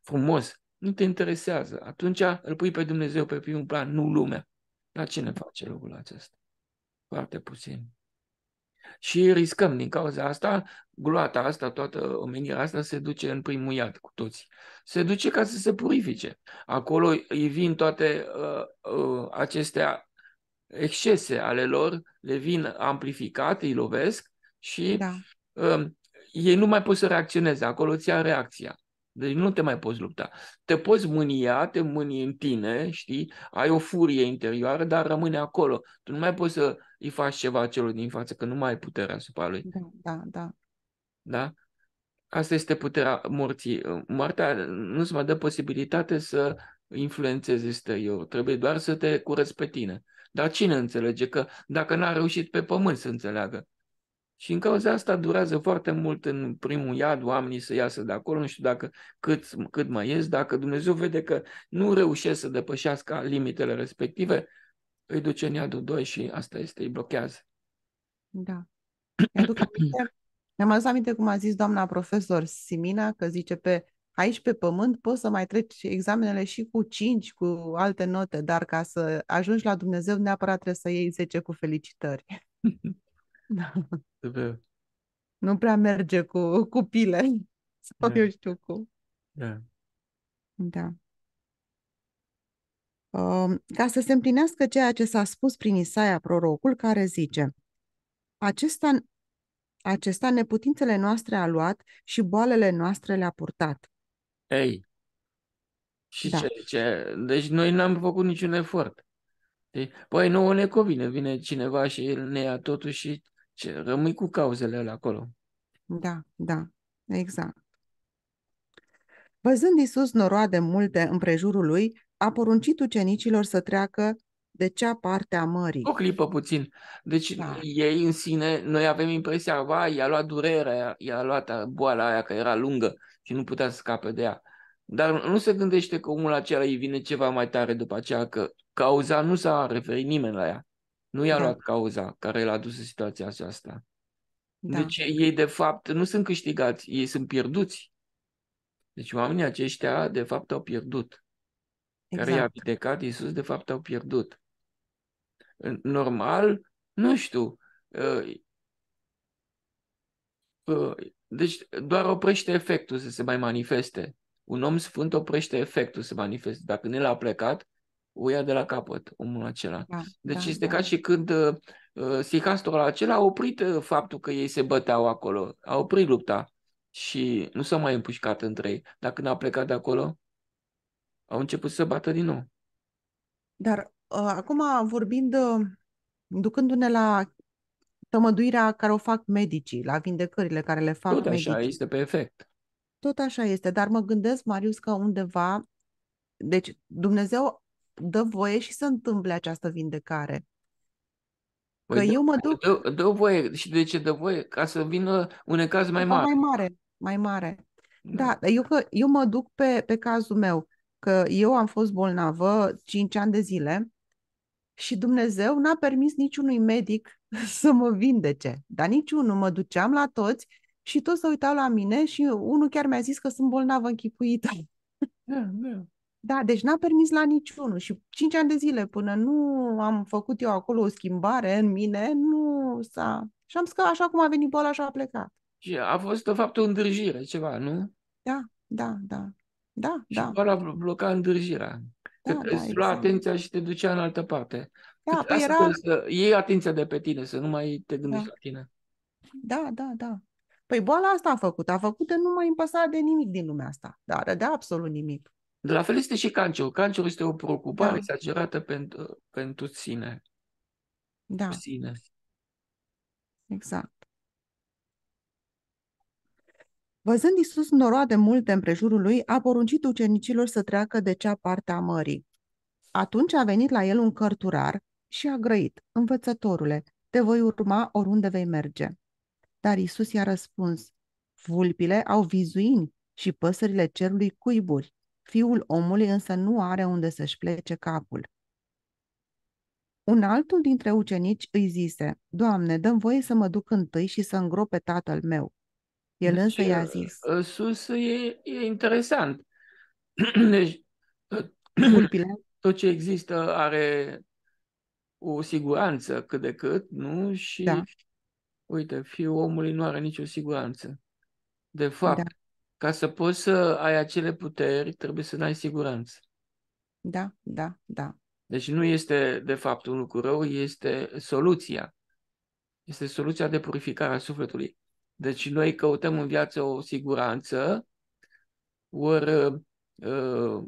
frumos, nu te interesează. Atunci îl pui pe Dumnezeu pe primul plan, nu lumea. La cine face lucrul acesta? Foarte puțin. Și riscăm din cauza asta, gloata asta, toată omenirea asta se duce în primul iad cu toții. Se duce ca să se purifice. Acolo îi vin toate uh, uh, acestea excese ale lor, le vin amplificate, îi lovesc și da. uh, ei nu mai pot să reacționeze. Acolo ți a reacția. Deci nu te mai poți lupta. Te poți mânia, te mâni în tine, știi? Ai o furie interioară, dar rămâne acolo. Tu nu mai poți să îi faci ceva celor din față, că nu mai ai puterea asupra lui. Da, da, da. Da? Asta este puterea morții. Moartea nu se mai dă posibilitate să influențezi exterior. Trebuie doar să te curăți pe tine. Dar cine înțelege că dacă n-a reușit pe pământ să înțeleagă, și în cauza asta durează foarte mult în primul iad oamenii să iasă de acolo, nu știu dacă cât, cât mai ies, dacă Dumnezeu vede că nu reușește să depășească limitele respective, îi duce în iadul 2 și asta este, îi blochează. Da. mi mi-am adus aminte cum a zis doamna profesor Simina, că zice pe aici pe pământ poți să mai treci examenele și cu 5, cu alte note, dar ca să ajungi la Dumnezeu neapărat trebuie să iei 10 cu felicitări. Da. Nu prea merge cu, cu pile sau da. eu știu cum. Da. Da. Uh, ca să se împlinească ceea ce s-a spus prin Isaia, prorocul, care zice Acesta, acesta neputințele noastre a luat și boalele noastre le-a purtat. Ei, și da. ce, ce? Deci noi n-am făcut niciun efort. Deci, păi nouă ne convine. vine cineva și ne ia totul și ce, deci, uh, rămâi cu cauzele alea acolo. Da, da, exact. Văzând Iisus noroade multe împrejurul lui, a poruncit ucenicilor să treacă de cea parte a mării. O clipă puțin. Deci da. ei în sine, noi avem impresia, va, i-a luat durerea, i-a luat boala aia că era lungă și nu putea să scape de ea. Dar nu se gândește că omul acela îi vine ceva mai tare după aceea, că cauza nu s-a referit nimeni la ea. Nu i-a da. luat cauza care l-a dus în situația aceasta. Da. Deci ei, de fapt, nu sunt câștigați, ei sunt pierduți. Deci oamenii aceștia, de fapt, au pierdut. Exact. Care i-a exact. vindecat Iisus, de fapt, au pierdut. Normal, nu știu. Ă, ă, deci doar oprește efectul să se mai manifeste. Un om sfânt oprește efectul să manifeste. Dacă nu l-a plecat, o ia de la capăt omul acela. Da, deci da, este da. ca și când uh, uh Sihastorul acela a oprit uh, faptul că ei se băteau acolo, a oprit lupta și nu s-a mai împușcat între ei. Dacă n-a plecat de acolo, au început să bată din nou. Dar uh, acum vorbind, uh, ducându-ne la tămăduirea care o fac medicii, la vindecările care le fac Tot medicii. așa este pe efect. Tot așa este, dar mă gândesc, Marius, că undeva, deci Dumnezeu dă voie și să întâmple această vindecare. Că păi eu mă duc... Dă, dă voie. Și de ce dă voie? Ca să vină un caz mai mare. Mai mare, mai mare. Da, da eu, că, eu mă duc pe, pe cazul meu. Că eu am fost bolnavă 5 ani de zile și Dumnezeu n-a permis niciunui medic să mă vindece. Dar niciunul. Mă duceam la toți și toți se uitau la mine și unul chiar mi-a zis că sunt bolnavă închipuită. Da, da. Da, deci n-a permis la niciunul și cinci ani de zile până nu am făcut eu acolo o schimbare în mine, nu s-a... Și am zis că așa cum a venit boala și a plecat. Și a fost, de fapt, o îndrăjire, ceva, nu? Da, da, da. Da, și da. boala bloca îndrăjirea. Da, că da, îți lua exact. atenția și te ducea în altă parte. Da, că păi era... să iei atenția de pe tine, să nu mai te gândești da. la tine. Da, da, da. Păi boala asta a făcut. A făcut de nu mai împăsa de nimic din lumea asta. Dar de absolut nimic. De la fel este și cancerul. Cancerul este o preocupare da. exagerată pentru, pentru sine. Da. Sine. Exact. Văzând Iisus noroade multe împrejurul lui, a poruncit ucenicilor să treacă de cea parte a mării. Atunci a venit la el un cărturar și a grăit, învățătorule, te voi urma oriunde vei merge. Dar Iisus i-a răspuns, vulpile au vizuini și păsările cerului cuiburi. Fiul omului însă nu are unde să-și plece capul. Un altul dintre ucenici îi zise, Doamne, dăm voie să mă duc întâi și să îngrop tatăl meu. El deci, însă i-a uh, zis. Sus e, e interesant. Deci, Vulpile? tot ce există are o siguranță cât de cât, nu? Și da. uite, fiul omului nu are nicio siguranță. De da. fapt, da ca să poți să ai acele puteri, trebuie să dai siguranță. Da, da, da. Deci nu este, de fapt, un lucru rău, este soluția. Este soluția de purificare a sufletului. Deci noi căutăm în viață o siguranță, ori uh, ă,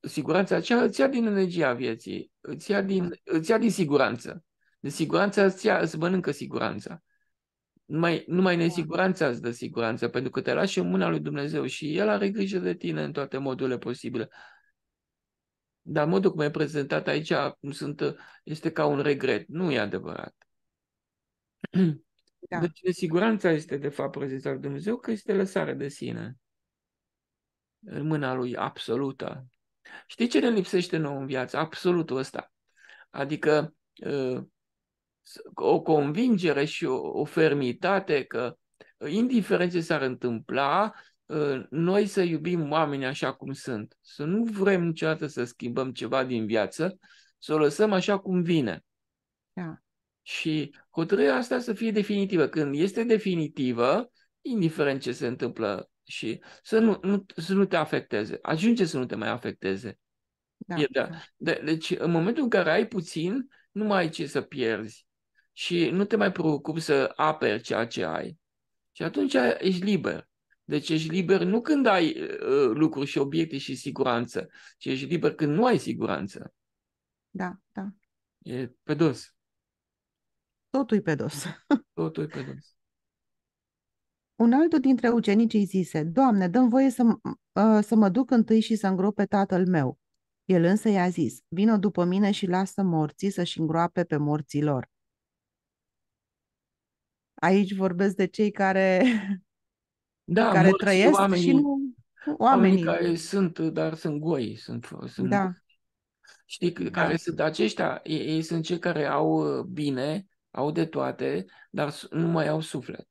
siguranța aceea îți ia din energia vieții, îți ia din, îți ia din siguranță. De siguranță îți, ia, îți mănâncă siguranța numai, numai da. nesiguranța îți dă siguranță, pentru că te lași în mâna lui Dumnezeu și El are grijă de tine în toate modurile posibile. Dar modul cum e prezentat aici sunt, este ca un regret. Nu e adevărat. Da. Deci nesiguranța este de fapt prezența lui Dumnezeu că este lăsare de sine în mâna lui absolută. Știi ce ne lipsește nou în viață? Absolutul ăsta. Adică ă, o convingere și o, o fermitate că, indiferent ce s-ar întâmpla, ă, noi să iubim oamenii așa cum sunt. Să nu vrem niciodată să schimbăm ceva din viață, să o lăsăm așa cum vine. Da. Și hotărârea asta să fie definitivă. Când este definitivă, indiferent ce se întâmplă și să nu, nu, să nu te afecteze. Ajunge să nu te mai afecteze. Da. E, da. De, deci, în momentul în care ai puțin, nu mai ai ce să pierzi și nu te mai preocupi să aperi ceea ce ai. Și atunci ești liber. Deci ești liber nu când ai uh, lucruri și obiecte și siguranță, ci ești liber când nu ai siguranță. Da, da. E pe dos. Totul e pe dos. Totul e pe dos. Un altul dintre ucenicii zise, Doamne, dăm voie să, uh, să mă duc întâi și să îngrop pe tatăl meu. El însă i-a zis, vină după mine și lasă morții să-și îngroape pe morții lor. Aici vorbesc de cei care, da, care trăiesc oamenii, și nu oamenii. oamenii care sunt, dar sunt goi, sunt, sunt da. știi, da. care sunt aceștia, ei, ei sunt cei care au uh, bine, au de toate, dar nu mai au suflet.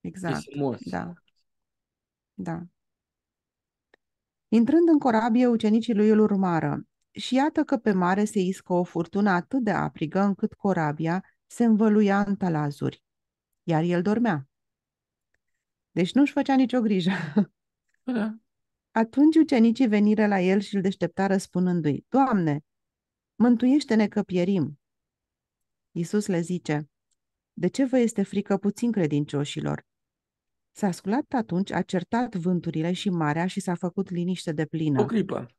Exact. Ei sunt exact. morți. Da. Da. Intrând în corabie, ucenicii lui îl urmară. Și iată că pe mare se iscă o furtună atât de aprigă încât corabia se învăluia în talazuri iar el dormea. Deci nu-și făcea nicio grijă. Da. Atunci ucenicii veniră la el și îl deșteptară spunându-i, Doamne, mântuiește-ne că pierim. Iisus le zice, de ce vă este frică puțin credincioșilor? S-a sculat atunci, a certat vânturile și marea și s-a făcut liniște de plină. O clipă.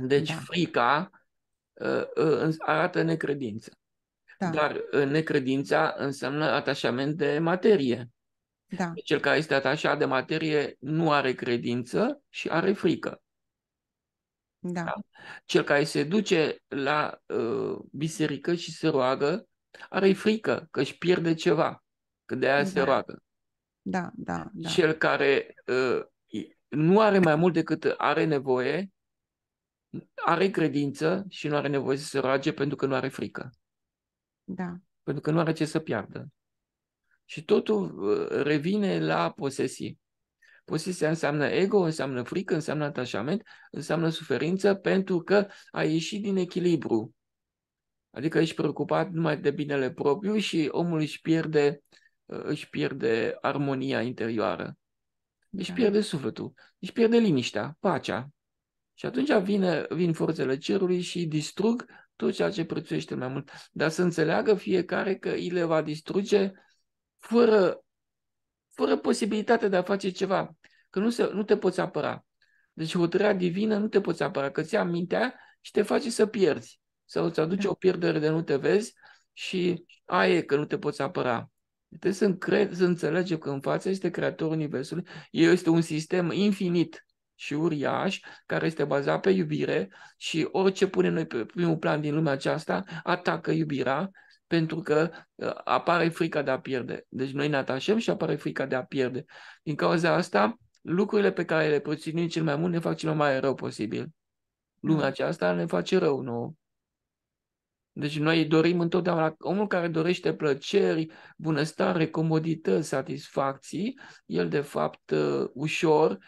Deci da. frica uh, uh, arată necredință. Da. Dar uh, necredința înseamnă atașament de materie. Da. Deci cel care este atașat de materie nu are credință și are frică. Da. da? Cel care se duce la uh, biserică și se roagă are frică că își pierde ceva, că de aia da. se roagă. Da, da, da. Cel care uh, nu are mai mult decât are nevoie, are credință și nu are nevoie să se roage pentru că nu are frică. Da. Pentru că nu are ce să piardă. Și totul uh, revine la posesie. Posesia înseamnă ego, înseamnă frică, înseamnă atașament, înseamnă suferință pentru că ai ieșit din echilibru. Adică ești preocupat numai de binele propriu și omul își pierde, uh, își pierde armonia interioară. Își da. pierde sufletul, își pierde liniștea, pacea. Și atunci vine, vin forțele cerului și distrug tot ceea ce prețuiește mai mult, dar să înțeleagă fiecare că îi le va distruge fără, fără posibilitate de a face ceva, că nu, se, nu te poți apăra. Deci hotărârea divină nu te poți apăra, că ți-a mintea și te face să pierzi sau îți aduce o pierdere de nu te vezi și aia e că nu te poți apăra. Trebuie să, încred, să înțelegem că în fața este Creatorul Universului, el este un sistem infinit și uriaș, care este bazat pe iubire și orice punem noi pe primul plan din lumea aceasta atacă iubirea pentru că ă, apare frica de a pierde. Deci noi ne atașăm și apare frica de a pierde. Din cauza asta, lucrurile pe care le proținem cel mai mult ne fac cel mai rău posibil. Lumea mm. aceasta ne face rău nouă. Deci noi dorim întotdeauna, omul care dorește plăceri, bunăstare, comodități, satisfacții, el de fapt ă, ușor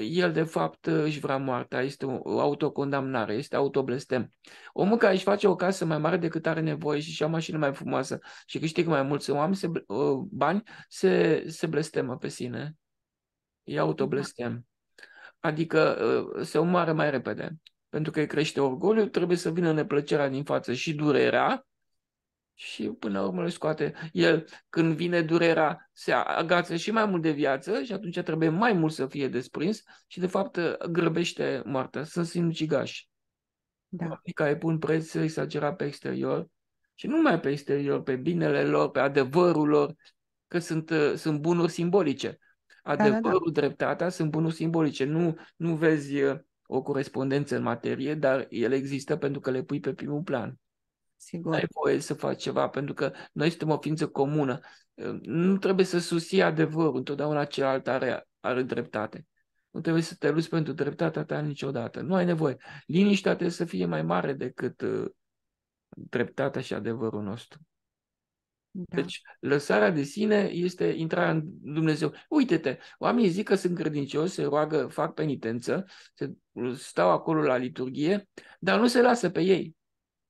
el de fapt își vrea moartea, este o autocondamnare, este autoblestem. Omul care își face o casă mai mare decât are nevoie și și-a mașină mai frumoasă și câștigă mai mulți oameni, se, uh, bani, se, se blestemă pe sine. E autoblestem. Adică uh, se omoară mai repede. Pentru că îi crește orgoliu, trebuie să vină neplăcerea din față și durerea și până la urmă îl scoate. El, când vine durerea, se agață și mai mult de viață și atunci trebuie mai mult să fie desprins și, de fapt, grăbește moartea. Sunt sinucigași. Da. Oamenii adică care pun preț exagera pe exterior și nu mai pe exterior, pe binele lor, pe adevărul lor, că sunt, sunt bunuri simbolice. Adevărul, da, da, da. dreptatea sunt bunuri simbolice. Nu, nu vezi uh, o corespondență în materie, dar ele există pentru că le pui pe primul plan. Sigur. Ai voie să faci ceva, pentru că noi suntem o ființă comună. Nu trebuie să susții adevărul, întotdeauna celălalt are, are dreptate. Nu trebuie să te lupți pentru dreptatea ta niciodată. Nu ai nevoie. Liniștea trebuie să fie mai mare decât ă, dreptatea și adevărul nostru. Da. Deci, lăsarea de sine este intrarea în Dumnezeu. Uite-te, oamenii zic că sunt credincioși, se roagă, fac penitență, se, stau acolo la liturghie, dar nu se lasă pe ei.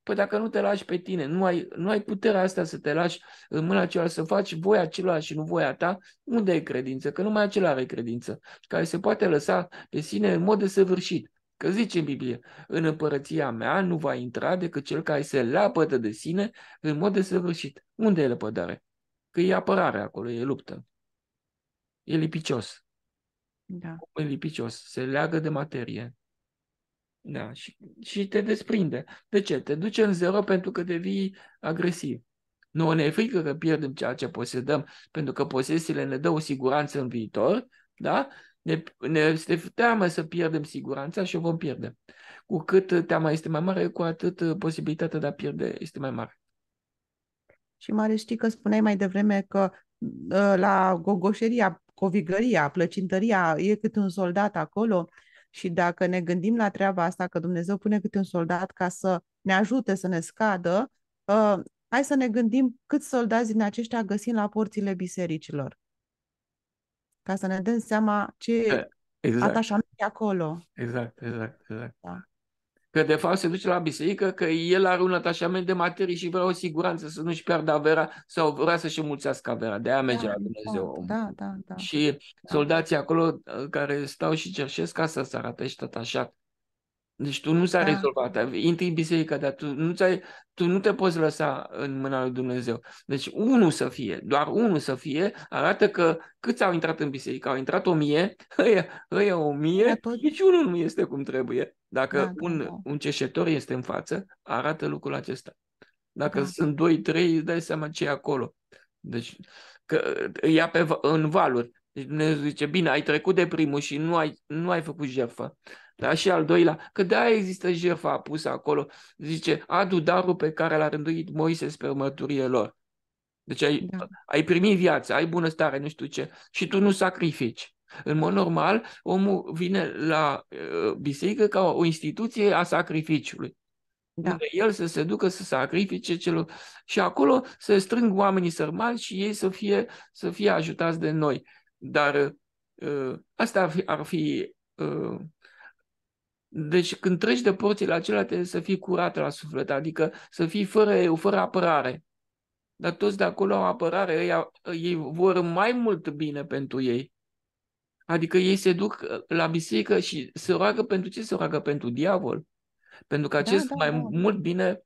Păi dacă nu te lași pe tine, nu ai, nu ai puterea asta să te lași în mâna celor, să faci voia celor și nu voia ta, unde e credință? Că numai acela are credință, care se poate lăsa pe sine în mod desăvârșit. Că zice în Biblie, în împărăția mea nu va intra decât cel care se lapătă de sine în mod desăvârșit. Unde e lăpădare? Că e apărare acolo, e luptă. E lipicios. Da. E lipicios, se leagă de materie. Da, și, și te desprinde. De ce? Te duce în zero pentru că devii agresiv. Nu ne e frică că pierdem ceea ce posedăm, pentru că posesiile ne dă o siguranță în viitor, da? Ne, ne este teamă să pierdem siguranța și o vom pierde. Cu cât uh, teama este mai mare, cu atât uh, posibilitatea de a pierde este mai mare. Și mare știi că spuneai mai devreme că uh, la gogoșeria, covigăria, plăcintăria, e cât un soldat acolo, uh, și dacă ne gândim la treaba asta, că Dumnezeu pune câte un soldat ca să ne ajute să ne scadă, uh, hai să ne gândim câți soldați din aceștia găsim la porțile bisericilor. Ca să ne dăm seama ce exact. atașament e acolo. Exact, exact, exact. Da că de fapt se duce la biserică, că el are un atașament de materie și vrea o siguranță să nu-și piardă averea sau vrea să-și mulțească averea. De-aia da, merge da, la Dumnezeu. Da, da, da, da, și da. soldații acolo uh, care stau și cerșesc ca să arate ești atașat. Deci tu nu s-a da. rezolvat. Intri în biserică, dar tu nu, ți-ai, tu nu te poți lăsa în mâna lui Dumnezeu. Deci unul să fie, doar unul să fie, arată că câți au intrat în biserică? Au intrat o mie, ăia, ăia o mie, da, nici unul nu este cum trebuie. Dacă da, da, un, da. un ceșetor este în față, arată lucrul acesta. Dacă da. sunt doi, trei, îți dai seama ce e acolo. Deci, că ia pe, în valuri. Deci Dumnezeu zice, bine, ai trecut de primul și nu ai, nu ai făcut jertfă. Dar și al doilea, că de aia există jertfa pusă acolo, zice, adu darul pe care l-a rânduit Moise spre mărturie lor. Deci ai, da. ai primit viață, ai bunăstare, nu știu ce, și tu nu sacrifici. În mod normal, omul vine la uh, biserică ca o instituție a sacrificiului. Da. Unde el să se ducă să sacrifice celor și acolo să strâng oamenii sărmani și ei să fie, să fie ajutați de noi. Dar uh, asta ar fi, ar fi uh, deci când treci de porțile acelea, trebuie să fii curat la suflet, adică să fii fără fără apărare. Dar toți de acolo au apărare, ei, ei vor mai mult bine pentru ei. Adică ei se duc uh, la biserică și se roagă pentru ce se roagă? Pentru diavol. Pentru că da, acest da, da, mai da. mult bine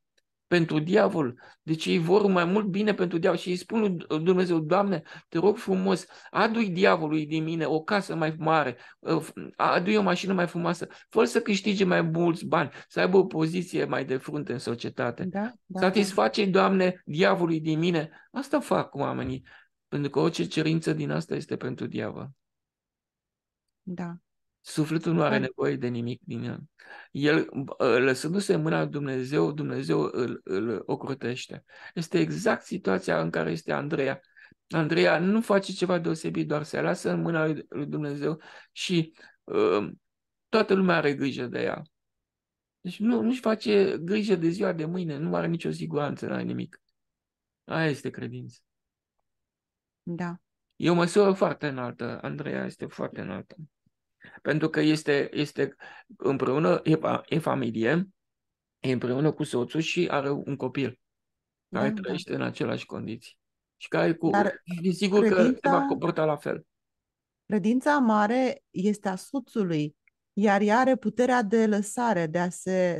pentru diavol. Deci ei vor mai mult bine pentru diavol și îi spun lui Dumnezeu, Doamne, te rog frumos, adu-i diavolului din mine o casă mai mare, uh, adu-i o mașină mai frumoasă, fă să câștige mai mulți bani, să aibă o poziție mai de frunte în societate. Da, da, da. Satisface, da. Doamne, diavolului din mine. Asta fac oamenii, pentru că orice cerință din asta este pentru diavol. Da. Sufletul nu are nevoie de nimic din el. El, lăsându-se în mâna Dumnezeu, Dumnezeu îl, îl ocrotește. Este exact situația în care este Andreea. Andreea nu face ceva deosebit, doar se lasă în mâna lui Dumnezeu și uh, toată lumea are grijă de ea. Deci nu, nu-și face grijă de ziua de mâine, nu are nicio siguranță, nu are nimic. Aia este credință. Da. E o măsură foarte înaltă. Andreea este foarte înaltă pentru că este, este împreună, e, e familie, e împreună cu soțul și are un copil care da, da. trăiește da. în aceleași condiții și care cu, Dar e sigur credința, că se va comporta la fel. Credința mare este a soțului, iar ea are puterea de lăsare, de a se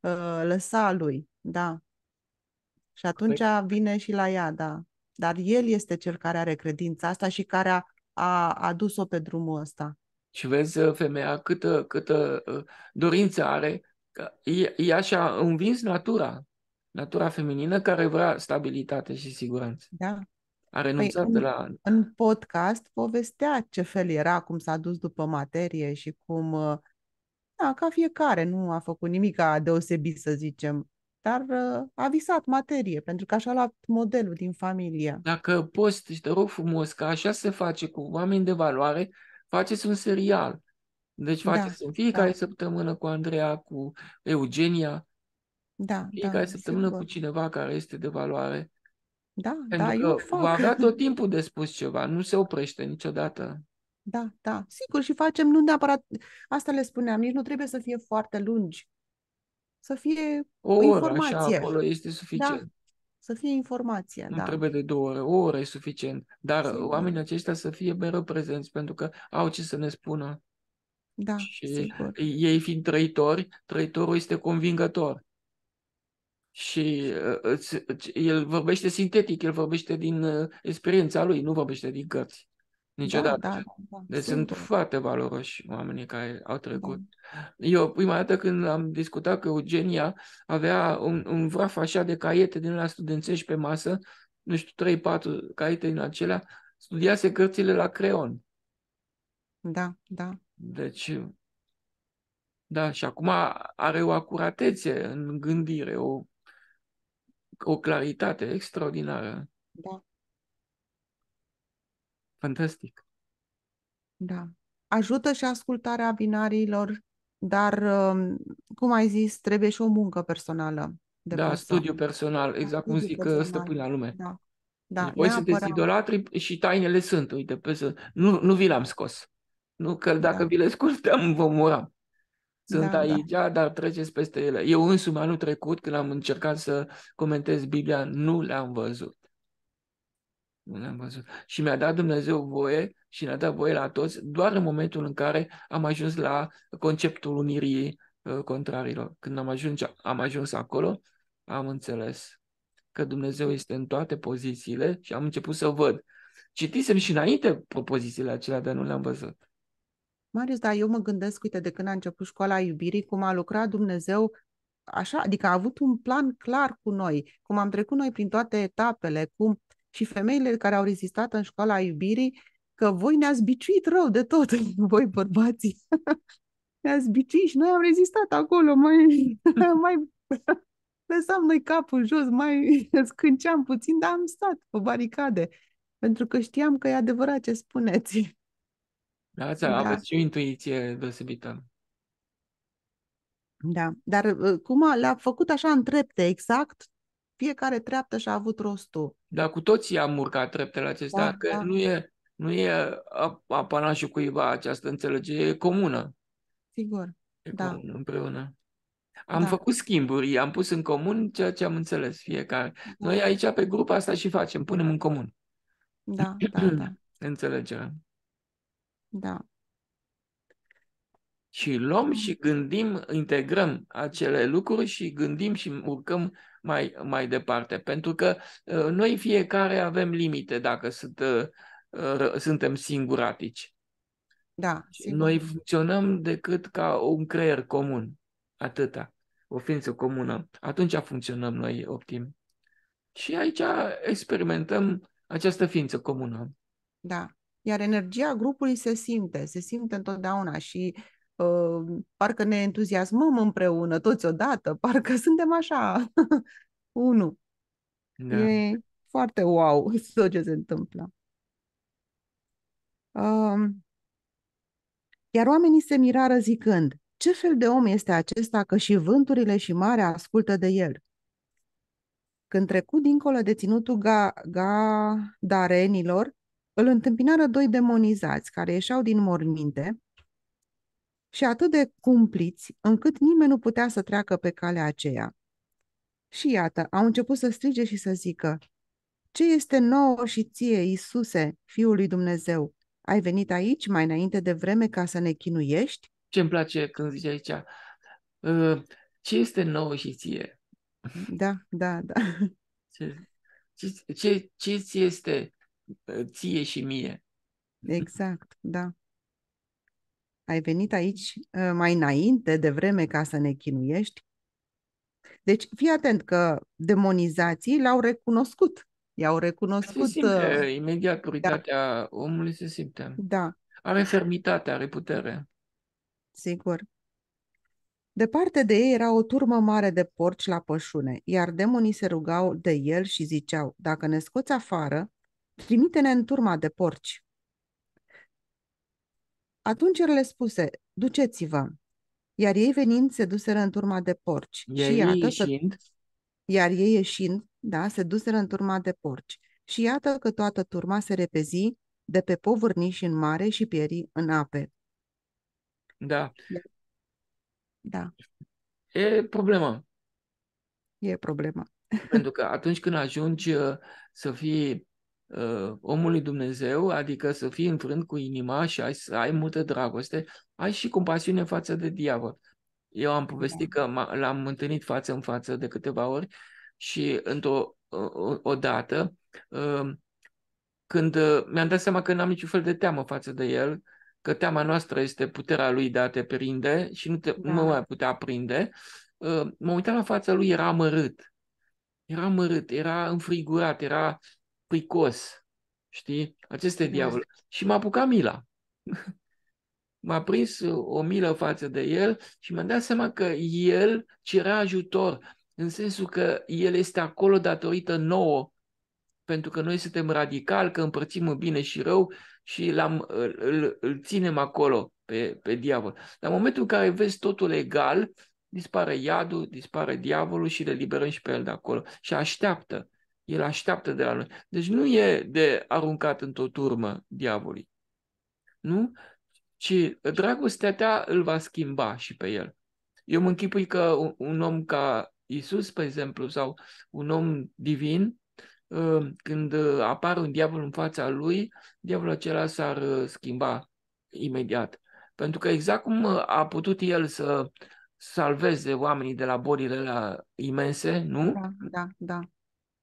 uh, lăsa lui, da. Și atunci Correct. vine și la ea, da. Dar el este cel care are credința asta și care a, a adus-o pe drumul ăsta și vezi uh, femeia câtă, câtă uh, dorință are. Ea e așa învins natura, natura feminină care vrea stabilitate și siguranță. Da. A păi renunțat păi, la... În podcast povestea ce fel era, cum s-a dus după materie și cum... Uh, da, ca fiecare, nu a făcut nimic deosebit, să zicem, dar a visat materie, pentru că așa a luat modelul din familie. Dacă poți, deci te rog frumos, că așa se face cu oameni de valoare, faceți un serial. Deci da, faceți da, în fiecare da. săptămână cu Andreea, cu Eugenia, da, da fiecare da, săptămână sigur. cu cineva care este de valoare. Da, Pentru da, că eu fac. va avea tot timpul de spus ceva, nu se oprește niciodată. Da, da, sigur și facem, nu neapărat, asta le spuneam, nici nu trebuie să fie foarte lungi, să fie o, oră, o informație. Așa, acolo este da. suficient. Da, să fie informația. Nu da. trebuie de două ore, o oră e suficient, dar Sigur. oamenii aceștia să fie mereu prezenți pentru că au ce să ne spună. Da, și sigur. ei fiind trăitori, trăitorul este convingător. Și uh, el vorbește sintetic, el vorbește din uh, experiența lui, nu vorbește din cărți. Niciodată. Da, da, da, da, deci sunt, sunt foarte valoroși oamenii care au trecut. Da. Eu, prima dată când am discutat că Eugenia avea un, un vraf așa de caiete din la studențești pe masă, nu știu, 3-4 caiete din acelea, studiase cărțile la creon. Da, da. Deci, da, și acum are o acuratețe în gândire, o, o claritate extraordinară. Da, Fantastic. Da. Ajută și ascultarea binariilor, dar, um, cum ai zis, trebuie și o muncă personală. De da, persoană. studiu personal, da, exact da, cum zic ă, personal. stăpâna lume. Da. Da, deci voi neapărat. sunteți idolatri și tainele sunt, uite, pe să... nu, nu vi l-am scos. Nu că da. dacă da. vi le scosteam, vă mura. Sunt da, da. aici, da. dar treceți peste ele. Eu însumi anul trecut, când am încercat să comentez Biblia, nu le-am văzut. Nu am văzut. Și mi-a dat Dumnezeu voie și ne-a dat voie la toți doar în momentul în care am ajuns la conceptul unirii uh, contrarilor. Când am ajuns, am ajuns acolo, am înțeles că Dumnezeu este în toate pozițiile și am început să văd. Citisem și înainte propozițiile acelea, dar nu le-am văzut. Marius, dar eu mă gândesc, uite, de când a început școala iubirii, cum a lucrat Dumnezeu așa, adică a avut un plan clar cu noi, cum am trecut noi prin toate etapele, cum și femeile care au rezistat în școala iubirii că voi ne-ați biciuit rău de tot, voi bărbații. ne-ați biciuit și noi am rezistat acolo, mai, mai lăsam noi capul jos, mai scânceam puțin, dar am stat pe baricade, pentru că știam că e adevărat ce spuneți. Da, ați, da. aveți și o intuiție deosebită. Da, dar uh, cum l-a făcut așa în trepte, exact fiecare treaptă și-a avut rostul. Dar cu toții am urcat treptele acestea, da, că da. nu e, nu e apanașul cuiva această înțelegere, e comună. Sigur, e da. Comună, împreună. Am da. făcut schimburi, am pus în comun ceea ce am înțeles fiecare. Da. Noi aici pe grupa asta și facem, punem în comun. Da, da, da. Înțelegerea. Da și luăm și gândim, integrăm acele lucruri și gândim și urcăm mai, mai departe. Pentru că ă, noi fiecare avem limite dacă sunt, ă, ă, suntem singuratici. Da, sigur. Noi funcționăm decât ca un creier comun, atâta, o ființă comună. Atunci funcționăm noi optim. Și aici experimentăm această ființă comună. Da, iar energia grupului se simte, se simte întotdeauna și Ehm, parcă ne entuziasmăm împreună toți odată, parcă suntem așa, unu. Da. E foarte wow tot ce se întâmplă. Uh, iar oamenii se mirară zicând, ce fel de om este acesta că și vânturile și marea ascultă de el? Când trecut dincolo de ținutul gadarenilor, ga darenilor, îl întâmpinară doi demonizați care ieșeau din morminte și atât de cumpliți încât nimeni nu putea să treacă pe calea aceea. Și iată, au început să strige și să zică, Ce este nouă și ție, Iisuse, Fiul lui Dumnezeu? Ai venit aici mai înainte de vreme ca să ne chinuiești? ce îmi place când zici aici, uh, ce este nouă și ție? Da, da, da. Ce, ce, ce, ce ți este uh, ție și mie? Exact, da ai venit aici ă, mai înainte, de vreme ca să ne chinuiești. Deci fii atent că demonizații l-au recunoscut. I-au recunoscut. Se simte, uh... imediat puritatea da. omului se simte. Da. Are fermitate, are putere. Sigur. Departe de ei era o turmă mare de porci la pășune, iar demonii se rugau de el și ziceau, dacă ne scoți afară, trimite-ne în turma de porci. Atunci le spuse, duceți-vă. Iar ei venind se duseră în turma de porci. Iar și iată ieșind. Că... Iar ei ieșind, da, se duseră în turma de porci. Și iată că toată turma se repezi de pe și în mare și pieri în ape. Da. Da. E problemă. E problemă. Pentru că atunci când ajungi uh, să fii uh, omului Dumnezeu, adică să fii înfrânt cu inima și ai, să ai multă dragoste, ai și compasiune față de diavol. Eu am povestit că l-am întâlnit față în față de câteva ori și într-o o, o dată, uh, când uh, mi-am dat seama că n-am niciun fel de teamă față de el, că teama noastră este puterea lui de a te prinde și nu, te, da. nu mă da. mai putea prinde, uh, mă uitam la fața lui, era amărât. Era amărât, era înfrigurat, era pâicos, știi? Aceste diavole. Și m-a apucat mila. m-a prins o milă față de el și mi-am dat seama că el cerea ajutor, în sensul că el este acolo datorită nouă, pentru că noi suntem radical că împărțim în bine și rău și l-am, îl, îl ținem acolo pe, pe diavol. Dar în momentul în care vezi totul egal, dispare iadul, dispare diavolul și le liberăm și pe el de acolo. Și așteaptă el așteaptă de la noi. Deci nu e de aruncat într-o turmă diavolii. Nu? Ci dragostea ta îl va schimba și pe el. Eu mă închipui că un, un om ca Isus, pe exemplu, sau un om divin, ă, când apar un diavol în fața lui, diavolul acela s-ar ă, schimba imediat. Pentru că exact cum a putut el să salveze oamenii de la bolile la imense, nu? Da, da, da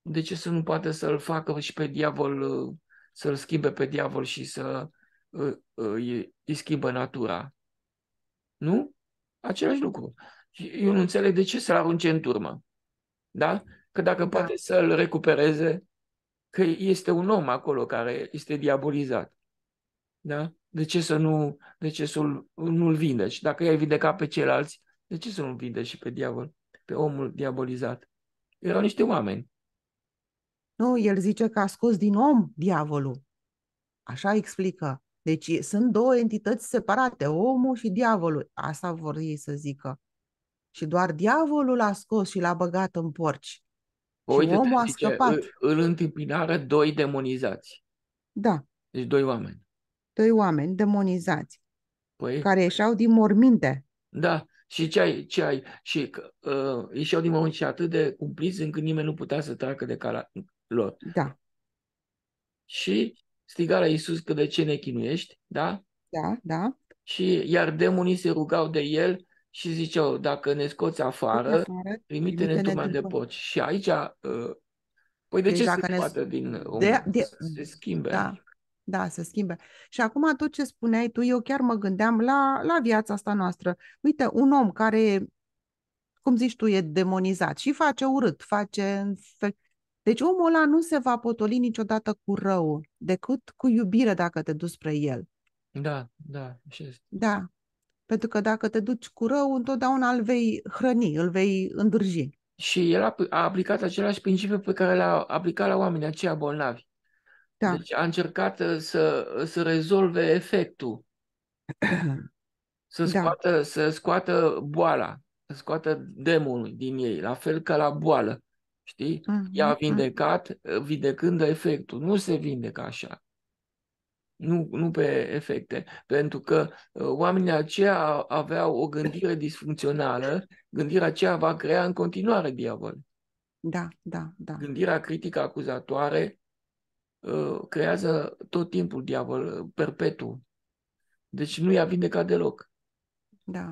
de ce să nu poate să-l facă și pe diavol, uh, să-l schimbe pe diavol și să uh, uh, îi, îi schimbă natura? Nu? Același lucru. Eu nu înțeleg de ce să-l arunce în turmă. Da? Că dacă da. poate să-l recupereze, că este un om acolo care este diabolizat. Da? De ce să nu, de ce să nu-l vindeci? Dacă i-ai vindecat pe ceilalți, de ce să nu-l vindeci și pe diavol, pe omul diabolizat? Erau niște oameni. Nu, el zice că a scos din om diavolul. Așa explică. Deci sunt două entități separate, omul și diavolul. Asta vor ei să zică. Și doar diavolul l-a scos și l-a băgat în porci. Păi, și omul a zice, scăpat. Îl, îl întâmpinară doi demonizați. Da. Deci doi oameni. Doi oameni demonizați. Păi... Care păi ieșeau din morminte. Da. Și ce ai? Ce ai? Și uh, ieșeau din morminte și atât de cumpliți încât nimeni nu putea să treacă de, cala, lor. Da. Și striga la Iisus că de ce ne chinuiești, da? Da, da. Și iar demonii se rugau de el și ziceau, dacă ne scoți afară, afară trimite-ne, trimite tu mai de poți. Și aici, uh, păi de deci ce se ne... poate din om? De, de... Se schimbe. Da. Da, se schimbe. Și acum tot ce spuneai tu, eu chiar mă gândeam la, la viața asta noastră. Uite, un om care, cum zici tu, e demonizat și face urât, face în fel, deci omul ăla nu se va potoli niciodată cu rău, decât cu iubire dacă te duci spre el. Da, da. Da. Pentru că dacă te duci cu rău, întotdeauna îl vei hrăni, îl vei îndârji. Și el a, a aplicat același principiu pe care l-a aplicat la oamenii aceia bolnavi. Da. Deci a încercat uh, să, uh, să rezolve efectul, să da. scoată, da. să scoată boala, să scoată demonul din ei, la fel ca la boală. Știi? Uh-huh. Ea a mm-hmm, mm-hmm. vindecat, uh, vindecând efectul. Nu se vindecă așa. Nu, nu pe efecte. Pentru că uh, oamenii aceia aveau o gândire disfuncțională, gândirea aceea va crea în continuare diavol. Da, da, da. Gândirea critică acuzatoare uh, creează tot timpul diavol, perpetu. Deci nu i-a vindecat deloc. Da.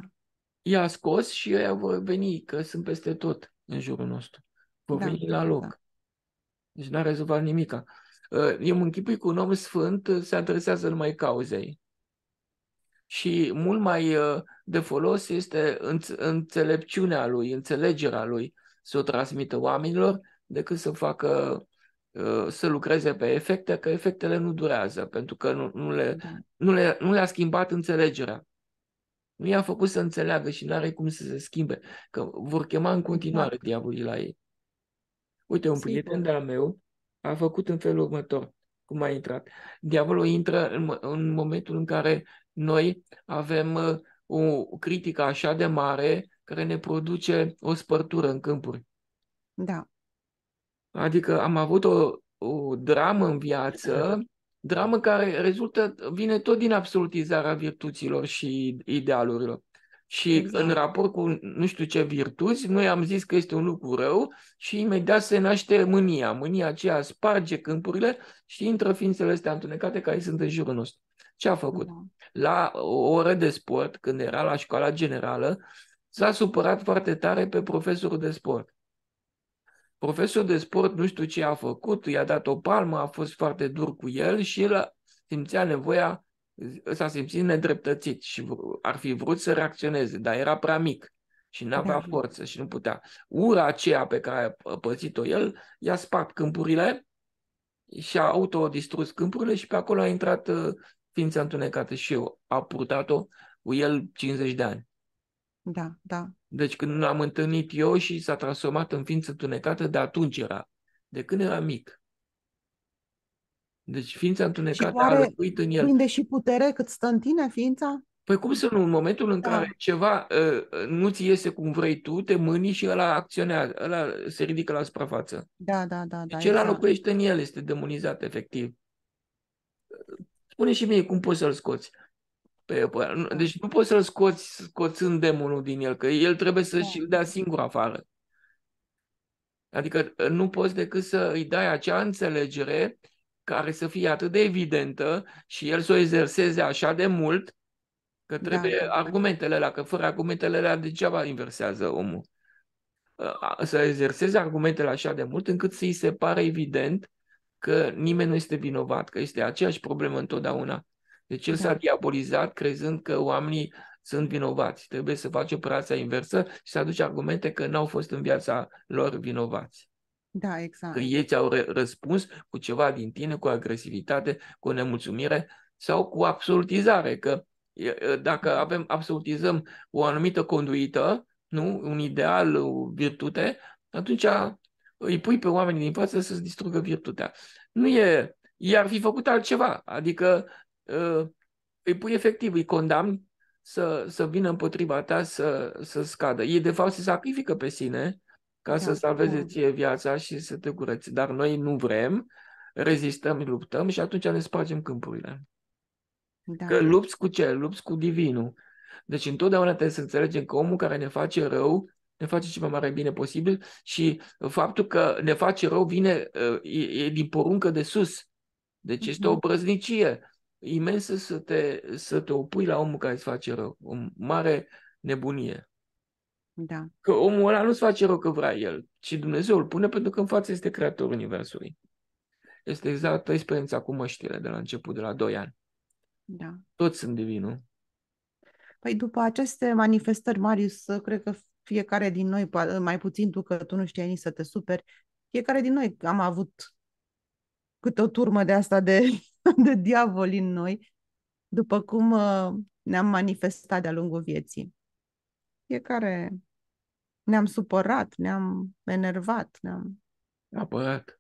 I-a scos și ei vor veni, că sunt peste tot în jurul nostru pocăi da, la loc. Da. Deci n-a rezolvat nimic. Ă, eu mă închipui cu un om sfânt ă, se adresează numai cauzei. Și mult mai ă, de folos este înțelepciunea lui, înțelegerea lui să o transmită oamenilor decât să facă să lucreze pe efecte, că efectele nu durează, pentru că nu, nu, le, da. nu, le, nu le-a schimbat înțelegerea. Nu i-a făcut să înțeleagă și nu are cum să se schimbe, că vor chema în continuare exact. diavolii la ei. Uite, un prieten de-al meu a făcut în felul următor, cum a intrat. Diavolul intră în, în momentul în care noi avem uh, o critică așa de mare care ne produce o spărtură în câmpuri. Da. Adică am avut o, o dramă în viață, dramă care rezultă, vine tot din absolutizarea virtuților și idealurilor. Și exact. în raport cu nu știu ce virtuți, noi am zis că este un lucru rău și imediat se naște mânia. Mânia aceea sparge câmpurile și intră ființele astea întunecate care sunt în jurul nostru. Ce a făcut? Da. La o oră de sport, când era la școala generală, s-a supărat foarte tare pe profesorul de sport. Profesorul de sport nu știu ce a făcut, i-a dat o palmă, a fost foarte dur cu el și el simțea nevoia s-a simțit nedreptățit și ar fi vrut să reacționeze, dar era prea mic și nu avea exact. forță și nu putea. Ura aceea pe care a pățit-o el, i-a spart câmpurile și a autodistrus câmpurile și pe acolo a intrat uh, ființa întunecată și eu. A purtat-o cu el 50 de ani. Da, da. Deci când l-am întâlnit eu și s-a transformat în ființă întunecată, de atunci era, de când era mic. Deci ființa întunecată a răcuit în el. Prinde și putere cât stă în tine ființa? Păi cum să nu? În momentul în da. care ceva uh, nu ți iese cum vrei tu, te mâni și ăla acționează, ăla se ridică la suprafață. Da, da, da. Deci da, ăla exact. locuiește în el, este demonizat efectiv. Spune și mie cum poți să-l scoți. Pe, pe, deci nu poți să-l scoți scoțând demonul din el, că el trebuie să da. și-l dea singur afară. Adică ă, nu poți decât să îi dai acea înțelegere uh, care să fie atât de evidentă și el să o exerseze așa de mult că da, trebuie da, da. argumentele alea, că fără argumentele alea degeaba inversează omul. Să exerseze argumentele așa de mult încât să-i se pare evident că nimeni nu este vinovat, că este aceeași problemă întotdeauna. Deci el da. s-a diabolizat crezând că oamenii sunt vinovați. Trebuie să faci operația inversă și să aduci argumente că n-au fost în viața lor vinovați. Da, exact. Că ei ți-au răspuns cu ceva din tine, cu agresivitate, cu nemulțumire sau cu absolutizare. Că dacă da. avem absolutizăm o anumită conduită, nu? un ideal, o virtute, atunci îi pui pe oamenii din față să-ți distrugă virtutea. Nu e, i-ar fi făcut altceva, adică îi pui efectiv, îi condamn să, să vină împotriva ta să, să scadă. Ei, de fapt, se sacrifică pe sine ca să salveze ție viața și să te curăți. Dar noi nu vrem, rezistăm, luptăm și atunci ne spargem câmpurile. Da. Că lupți cu ce? Lupți cu divinul. Deci întotdeauna trebuie să înțelegem că omul care ne face rău ne face cel mai mare bine posibil și faptul că ne face rău vine, e, e din poruncă de sus. Deci mm-hmm. este o mhm. brăznicie imensă să te, să te opui la omul care îți face rău. O mare nebunie. Da. Că omul ăla nu-ți face rău că vrea el, ci Dumnezeu îl pune pentru că în față este creatorul Universului. Este exact experiența cu măștile de la început, de la 2 ani. Da. Toți sunt divinul. Păi după aceste manifestări, Marius, cred că fiecare din noi, mai puțin tu că tu nu știai nici să te superi, fiecare din noi am avut câte o turmă de asta de, de diavol în noi, după cum uh, ne-am manifestat de-a lungul vieții. Fiecare ne-am supărat, ne-am enervat, ne-am... Apărat.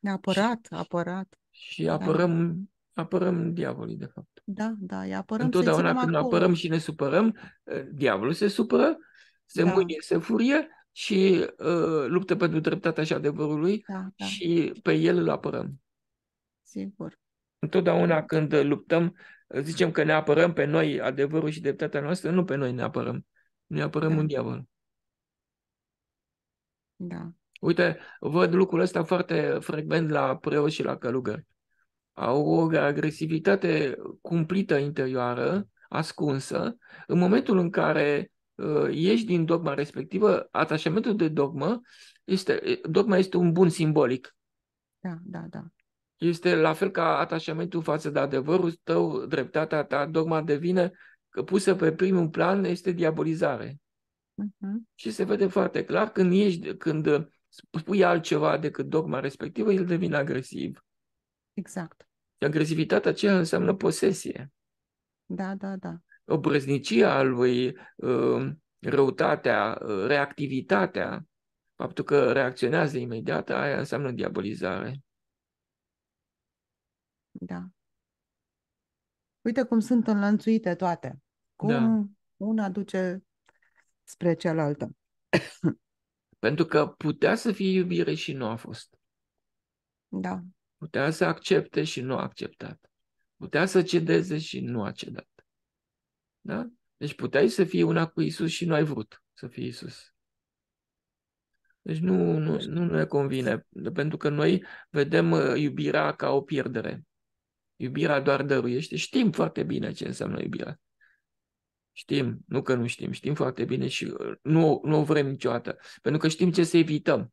Ne-a apărat, și, apărat. Da. Și apărăm, da. apărăm diavolii, de fapt. Da, da, îi apărăm. Întotdeauna când acolo. apărăm și ne supărăm, ă, diavolul se supără, se da. mânie, se furie și uh, luptă pentru dreptatea și adevărul lui da, da. și pe el îl apărăm. Sigur. Întotdeauna când luptăm, zicem că ne apărăm pe noi adevărul și dreptatea noastră, nu pe noi ne apărăm. Ne apărăm da. un diavol. Da. Uite, văd lucrul ăsta foarte frecvent la preoți și la călugări. Au o agresivitate cumplită interioară, ascunsă, în momentul în care uh, ieși din dogma respectivă, atașamentul de dogmă este, dogma este un bun simbolic. Da, da, da. Este la fel ca atașamentul față de adevărul tău, dreptatea ta, dogma devine pusă pe primul plan, este diabolizare. Uh-huh. Și se vede foarte clar când, ești, când uh, spui altceva decât dogma respectivă, el devine agresiv. Exact. Și agresivitatea aceea înseamnă posesie. Da, da, da. Obrăznicia lui, uh, răutatea, uh, reactivitatea, faptul că reacționează imediat, aia înseamnă diabolizare. Da. Uite cum sunt înlănțuite toate. Cum da. una duce spre cealaltă. Pentru că putea să fie iubire și nu a fost. Da. Putea să accepte și nu a acceptat. Putea să cedeze și nu a cedat. Da? Deci puteai să fii una cu Isus și nu ai vrut să fii Isus. Deci nu, nu, nu ne convine, pentru că noi vedem uh, iubirea ca o pierdere. Iubirea doar dăruiește. Știm foarte bine ce înseamnă iubirea. Știm, nu că nu știm, știm foarte bine și uh, nu, nu o vrem niciodată, pentru că știm ce să evităm,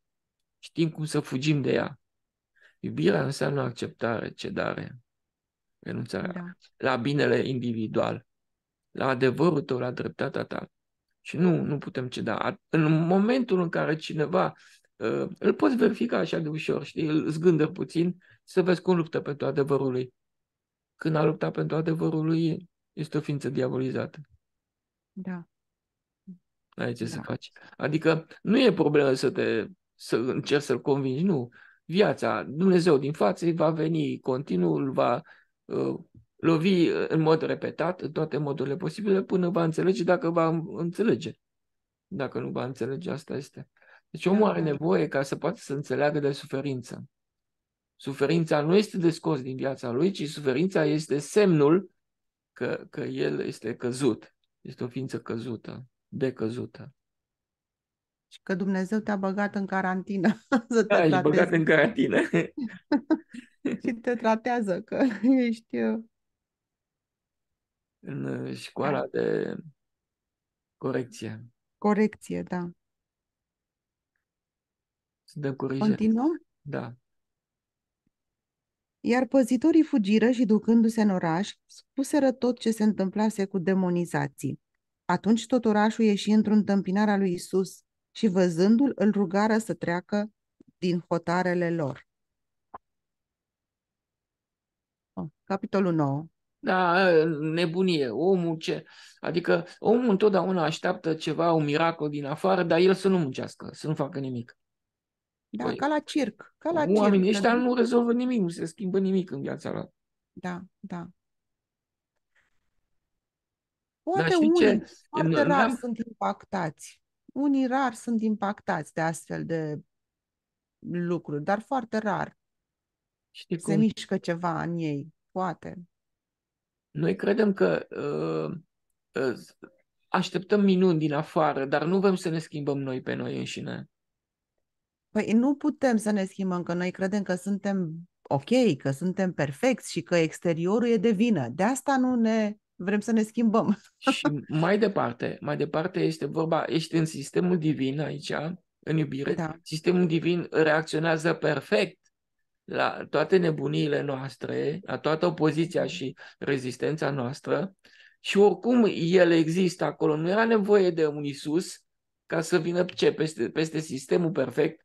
știm cum să fugim de ea. Iubirea înseamnă acceptare, cedare, renunțarea da. la binele individual, la adevărul tău, la dreptatea ta. Și nu, nu putem ceda. În momentul în care cineva uh, îl poți verifica așa de ușor, știi, îl zgândă puțin, să vezi cum luptă pentru adevărul lui. Când a luptat pentru adevărul lui, este o ființă diabolizată. Da. Ai ce da. să faci. Adică nu e problemă să te să încerci să-l convingi, nu. Viața, Dumnezeu din față va veni continuu, îl va uh, lovi în mod repetat, în toate modurile posibile, până va înțelege dacă va înțelege. Dacă nu va înțelege, asta este. Deci omul are da. nevoie ca să poată să înțeleagă de suferință. Suferința nu este de scos din viața lui, ci suferința este semnul că, că el este căzut. Este o ființă căzută, decăzută. Și că Dumnezeu te-a băgat în carantină. să te da, ești băgat în carantină. și te tratează că ești... Uh, în uh, școala de corecție. Corecție, da. Suntem corigeri. Continuăm? Da. Iar păzitorii fugiră și ducându-se în oraș, spuseră tot ce se întâmplase cu demonizații. Atunci tot orașul ieși într un tâmpinar al lui Isus și văzându-l îl rugară să treacă din hotarele lor. Oh, capitolul 9. Da, nebunie, omul ce... Adică omul întotdeauna așteaptă ceva, un miracol din afară, dar el să nu muncească, să nu facă nimic. Da, păi, ca la circ. Ca la oamenii circ, ăștia nu rezolvă nimic, nu se schimbă nimic în viața lor. Da, da. Poate Dar unii ce? foarte în, rar sunt impactați. Unii rar sunt impactați de astfel de lucruri, dar foarte rar. Știi cum? Se mișcă ceva în ei, poate. Noi credem că uh, uh, așteptăm minuni din afară, dar nu vrem să ne schimbăm noi pe noi înșine. Păi nu putem să ne schimbăm, că noi credem că suntem ok, că suntem perfecți și că exteriorul e de vină. De asta nu ne vrem să ne schimbăm. Și mai departe, mai departe este vorba, ești în sistemul divin aici, în iubire. Da. Sistemul divin reacționează perfect la toate nebuniile noastre, la toată opoziția mm-hmm. și rezistența noastră și oricum el există acolo. Nu era nevoie de un Isus ca să vină ce, peste, peste sistemul perfect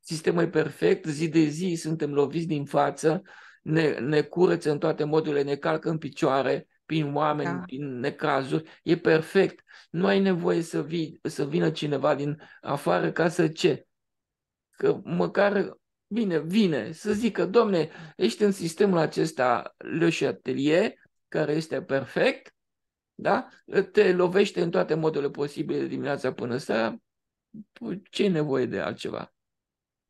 sistemul e perfect, zi de zi suntem loviți din față, ne, ne curăță în toate modurile, ne calcă în picioare prin oameni, da. prin necazuri, e perfect. Nu ai nevoie să, vii, să vină cineva din afară ca să ce? Că măcar vine, vine să zică, domne, ești în sistemul acesta Le Chatelier, care este perfect, da? te lovește în toate modurile posibile dimineața până seara, ce nevoie de altceva?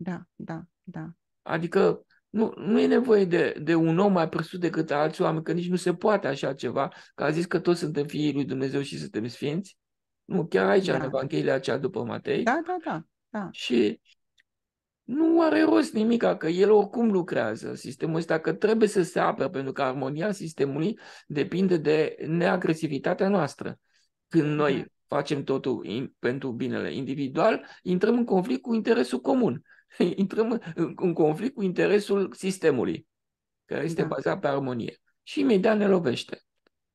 da, da, da. Adică nu, nu e nevoie de, de un om mai presus decât alți oameni, că nici nu se poate așa ceva, că a zis că toți suntem fiii lui Dumnezeu și suntem sfinți. Nu, chiar aici da. în Evanghelia aceea după Matei. Da, da, da. da. Și nu are rost nimic, că el oricum lucrează sistemul ăsta, că trebuie să se apere, pentru că armonia sistemului depinde de neagresivitatea noastră. Când da. noi facem totul in, pentru binele individual, intrăm în conflict cu interesul comun. intrăm în conflict cu interesul sistemului, care este da. bazat pe armonie. Și imediat ne lovește.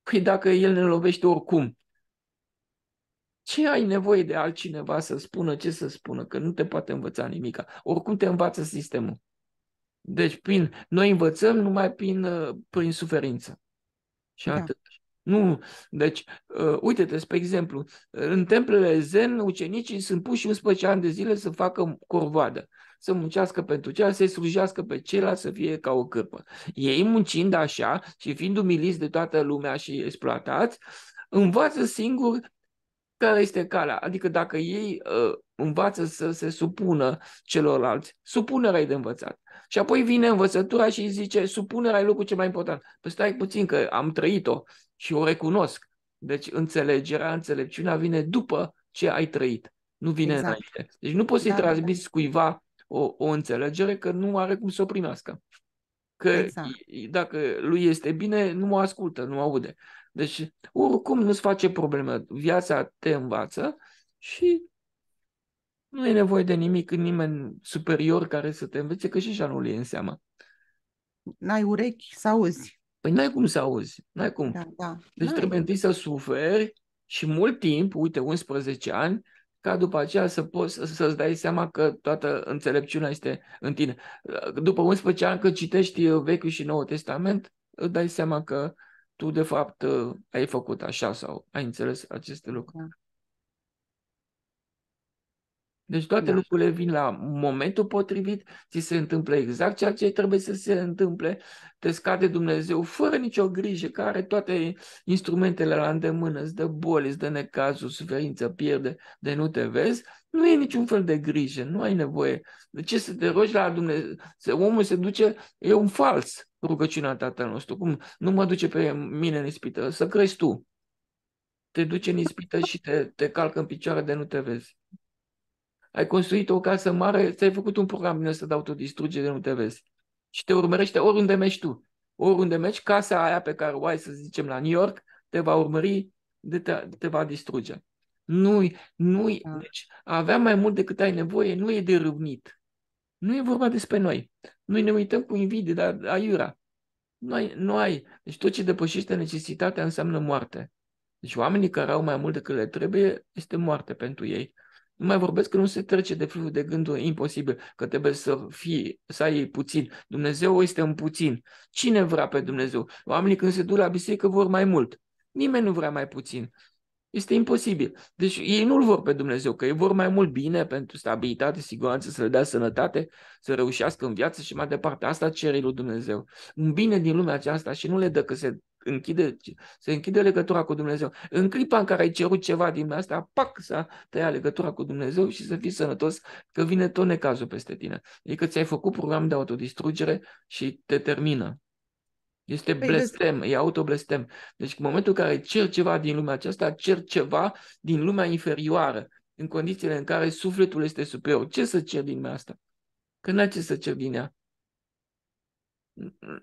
Păi dacă el ne lovește oricum, ce ai nevoie de altcineva să spună ce să spună? Că nu te poate învăța nimica. Oricum te învață sistemul. Deci prin, noi învățăm numai prin, uh, prin suferință. Și da. atât. Nu, deci, uh, uite-te, spre exemplu, în templele zen, ucenicii sunt puși 11 ani de zile să facă corvoadă să muncească pentru ceilalți, să-i slujească pe ceilalți, să fie ca o cârpă. Ei muncind așa și fiind umiliți de toată lumea și exploatați, învață singur care este calea. Adică dacă ei uh, învață să se supună celorlalți, supunerea e de învățat. Și apoi vine învățătura și îi zice, supunerea e lucrul cel mai important. Păi stai puțin că am trăit-o și o recunosc. Deci înțelegerea, înțelepciunea vine după ce ai trăit, nu vine exact. înainte. Deci nu poți să-i da, da, da. transmiți da. cuiva o, o înțelegere că nu are cum să o primească. Că exact. dacă lui este bine, nu o ascultă, nu aude. Deci, oricum nu-ți face problemă. Viața te învață și nu e nevoie de nimic, nimeni superior care să te învețe, că și așa nu le în seamă. N-ai urechi să auzi. Păi n-ai cum să auzi, n-ai cum. Da, da. Deci n-ai. trebuie întâi să suferi și mult timp, uite, 11 ani, ca după aceea să poți să-ți dai seama că toată înțelepciunea este în tine. După 11 ani, când citești Vechiul și Noul Testament, îți dai seama că tu, de fapt, ai făcut așa sau ai înțeles aceste lucruri. Da. Deci toate da. lucrurile vin la momentul potrivit, ți se întâmplă exact ceea ce trebuie să se întâmple, te scade Dumnezeu fără nicio grijă, care toate instrumentele la îndemână, îți dă boli, îți dă necazul, suferință, pierde, de nu te vezi, nu e niciun fel de grijă, nu ai nevoie. De ce să te rogi la Dumnezeu? Omul se duce, e un fals rugăciunea Tatăl nostru. Cum nu mă duce pe mine în ispită, să crezi tu. Te duce în ispită și te, te calcă în picioare de nu te vezi ai construit o casă mare, ți-ai făcut un program din ăsta de autodistrugere, nu te vezi. Și te urmărește oriunde mergi tu. Oriunde mergi, casa aia pe care o ai, să zicem, la New York, te va urmări, de te, te va distruge. Nu, nu, da. deci avea mai mult decât ai nevoie, nu e de râvnit. Nu e vorba despre noi. Noi ne uităm cu invidie, dar aiura. Noi, nu ai. Deci tot ce depășește necesitatea înseamnă moarte. Deci oamenii care au mai mult decât le trebuie este moarte pentru ei. Nu mai vorbesc că nu se trece de fluviu de gânduri imposibil, că trebuie să fii, să ai puțin. Dumnezeu este în puțin. Cine vrea pe Dumnezeu? Oamenii când se duc la biserică vor mai mult. Nimeni nu vrea mai puțin. Este imposibil. Deci ei nu-L vor pe Dumnezeu, că ei vor mai mult bine pentru stabilitate, siguranță, să le dea sănătate, să reușească în viață și mai departe. Asta cere lui Dumnezeu. Un bine din lumea aceasta și nu le dă că se închide, se închide legătura cu Dumnezeu. În clipa în care ai cerut ceva din asta, pac, să a tăiat legătura cu Dumnezeu și să fii sănătos că vine tot necazul peste tine. Adică ți-ai făcut program de autodistrugere și te termină. Este păi blestem, e autoblestem. Deci în momentul în care cer ceva din lumea aceasta, cer ceva din lumea inferioară, în condițiile în care sufletul este superior. Ce să cer din lumea asta? Că n-ai ce să cer din ea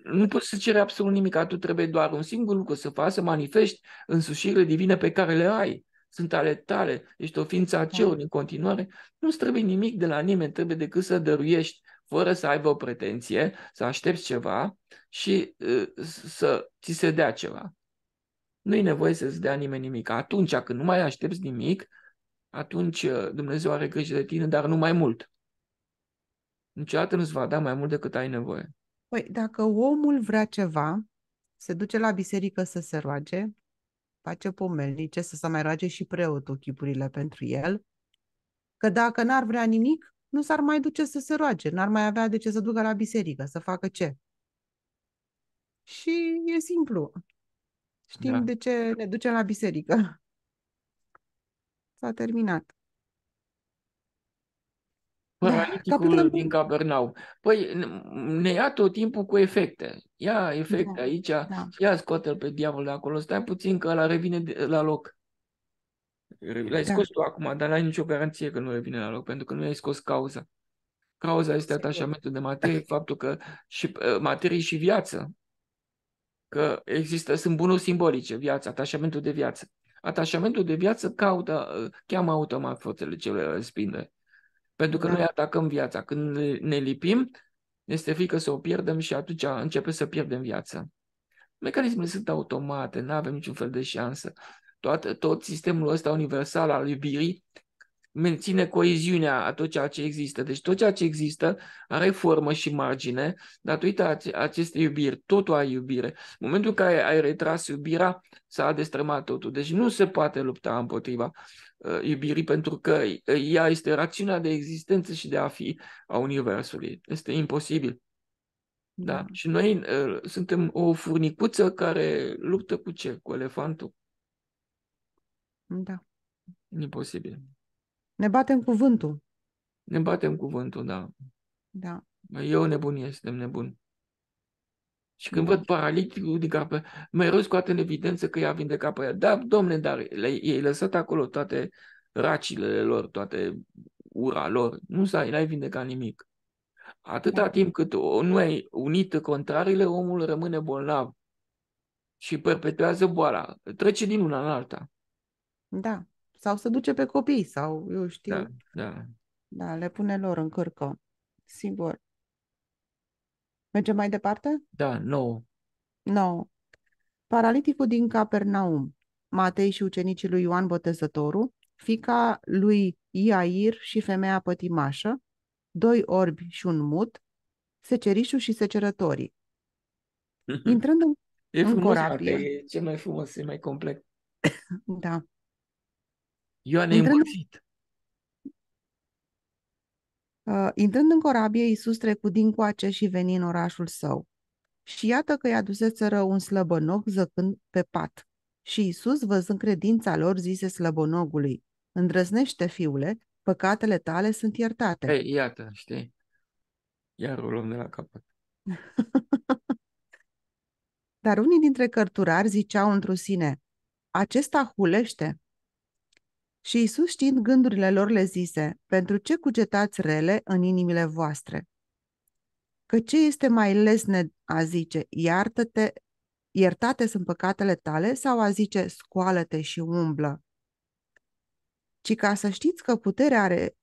nu poți să ceri absolut nimic, tu trebuie doar un singur lucru să faci, să manifesti însușirile divine pe care le ai. Sunt ale tale, ești o ființă a cerului în continuare. nu trebuie nimic de la nimeni, trebuie decât să dăruiești fără să aibă o pretenție, să aștepți ceva și să ți se dea ceva. nu e nevoie să-ți dea nimeni nimic. Atunci când nu mai aștepți nimic, atunci Dumnezeu are grijă de tine, dar nu mai mult. Niciodată nu-ți va da mai mult decât ai nevoie. Păi, dacă omul vrea ceva, se duce la biserică să se roage, face pomelnice, să se mai roage și preotul chipurile pentru el, că dacă n-ar vrea nimic, nu s-ar mai duce să se roage, n-ar mai avea de ce să ducă la biserică, să facă ce. Și e simplu. Știm da. de ce ne ducem la biserică. S-a terminat. Paraliticul da, din Cabernau. Păi ne ia tot timpul cu efecte. Ia efecte da, aici, da. ia scoate-l pe diavol de acolo. Stai puțin că la revine de, la loc. L-ai da. tu acum, dar n-ai nicio garanție că nu revine la loc, pentru că nu ai scos cauza. Cauza este atașamentul de materie, faptul că și ă, materie și viață, că există, sunt bunuri simbolice, viața, atașamentul de viață. Atașamentul de viață caută, ă, cheamă automat forțele cele respinde. Pentru că da. noi atacăm viața. Când ne lipim, este frică să o pierdem și atunci începe să pierdem viața. Mecanismele sunt automate, nu avem niciun fel de șansă. Tot, tot sistemul ăsta universal al iubirii menține coeziunea a tot ceea ce există. Deci tot ceea ce există are formă și margine datorită acestei iubiri. Totul ai iubire. În momentul în care ai retras iubirea, s-a destrămat totul. Deci nu se poate lupta împotriva uh, iubirii pentru că uh, ea este rațiunea de existență și de a fi a Universului. Este imposibil. Da. da. Și noi uh, suntem o furnicuță care luptă cu ce? Cu elefantul. Da. Imposibil. Ne batem cuvântul. Ne batem cuvântul, da. Da. Eu nebunie, suntem nebun. Și când da. văd paraliticul din capă, mereu scoate în evidență că i-a vindecat pe ea. Da, domne, dar i-ai lăsat acolo toate racile lor, toate ura lor. Nu s a ai vindecat nimic. Atâta da. timp cât nu ai unit contrarile, omul rămâne bolnav și perpetuează boala. Trece din una în alta. Da. Sau să duce pe copii, sau eu știu. Da, da. Da, le pune lor în cârcă. Sigur. Mergem mai departe? Da, nou. Nou. Paraliticul din Capernaum, Matei și ucenicii lui Ioan Botezătorul, fica lui Iair și femeia pătimașă, doi orbi și un mut, secerișul și secerătorii. Intrând în, e frumos, în corabie... E cel mai frumos, e mai complet. da. Ioan Intrând... împărțit. Uh, intrând în corabie, Iisus trecu din coace și veni în orașul său. Și iată că i-a duseseră un slăbănog zăcând pe pat. Și Iisus, văzând credința lor, zise slăbănogului, Îndrăznește, fiule, păcatele tale sunt iertate. Ei, iată, știi? Iar o luăm de la capăt. Dar unii dintre cărturari ziceau într sine, acesta hulește. Și Isus, știind gândurile lor, le zise, pentru ce cugetați rele în inimile voastre? Că ce este mai lesne a zice, iartă-te, iertate sunt păcatele tale, sau a zice, scoală-te și umblă? Ci ca să știți că puterea are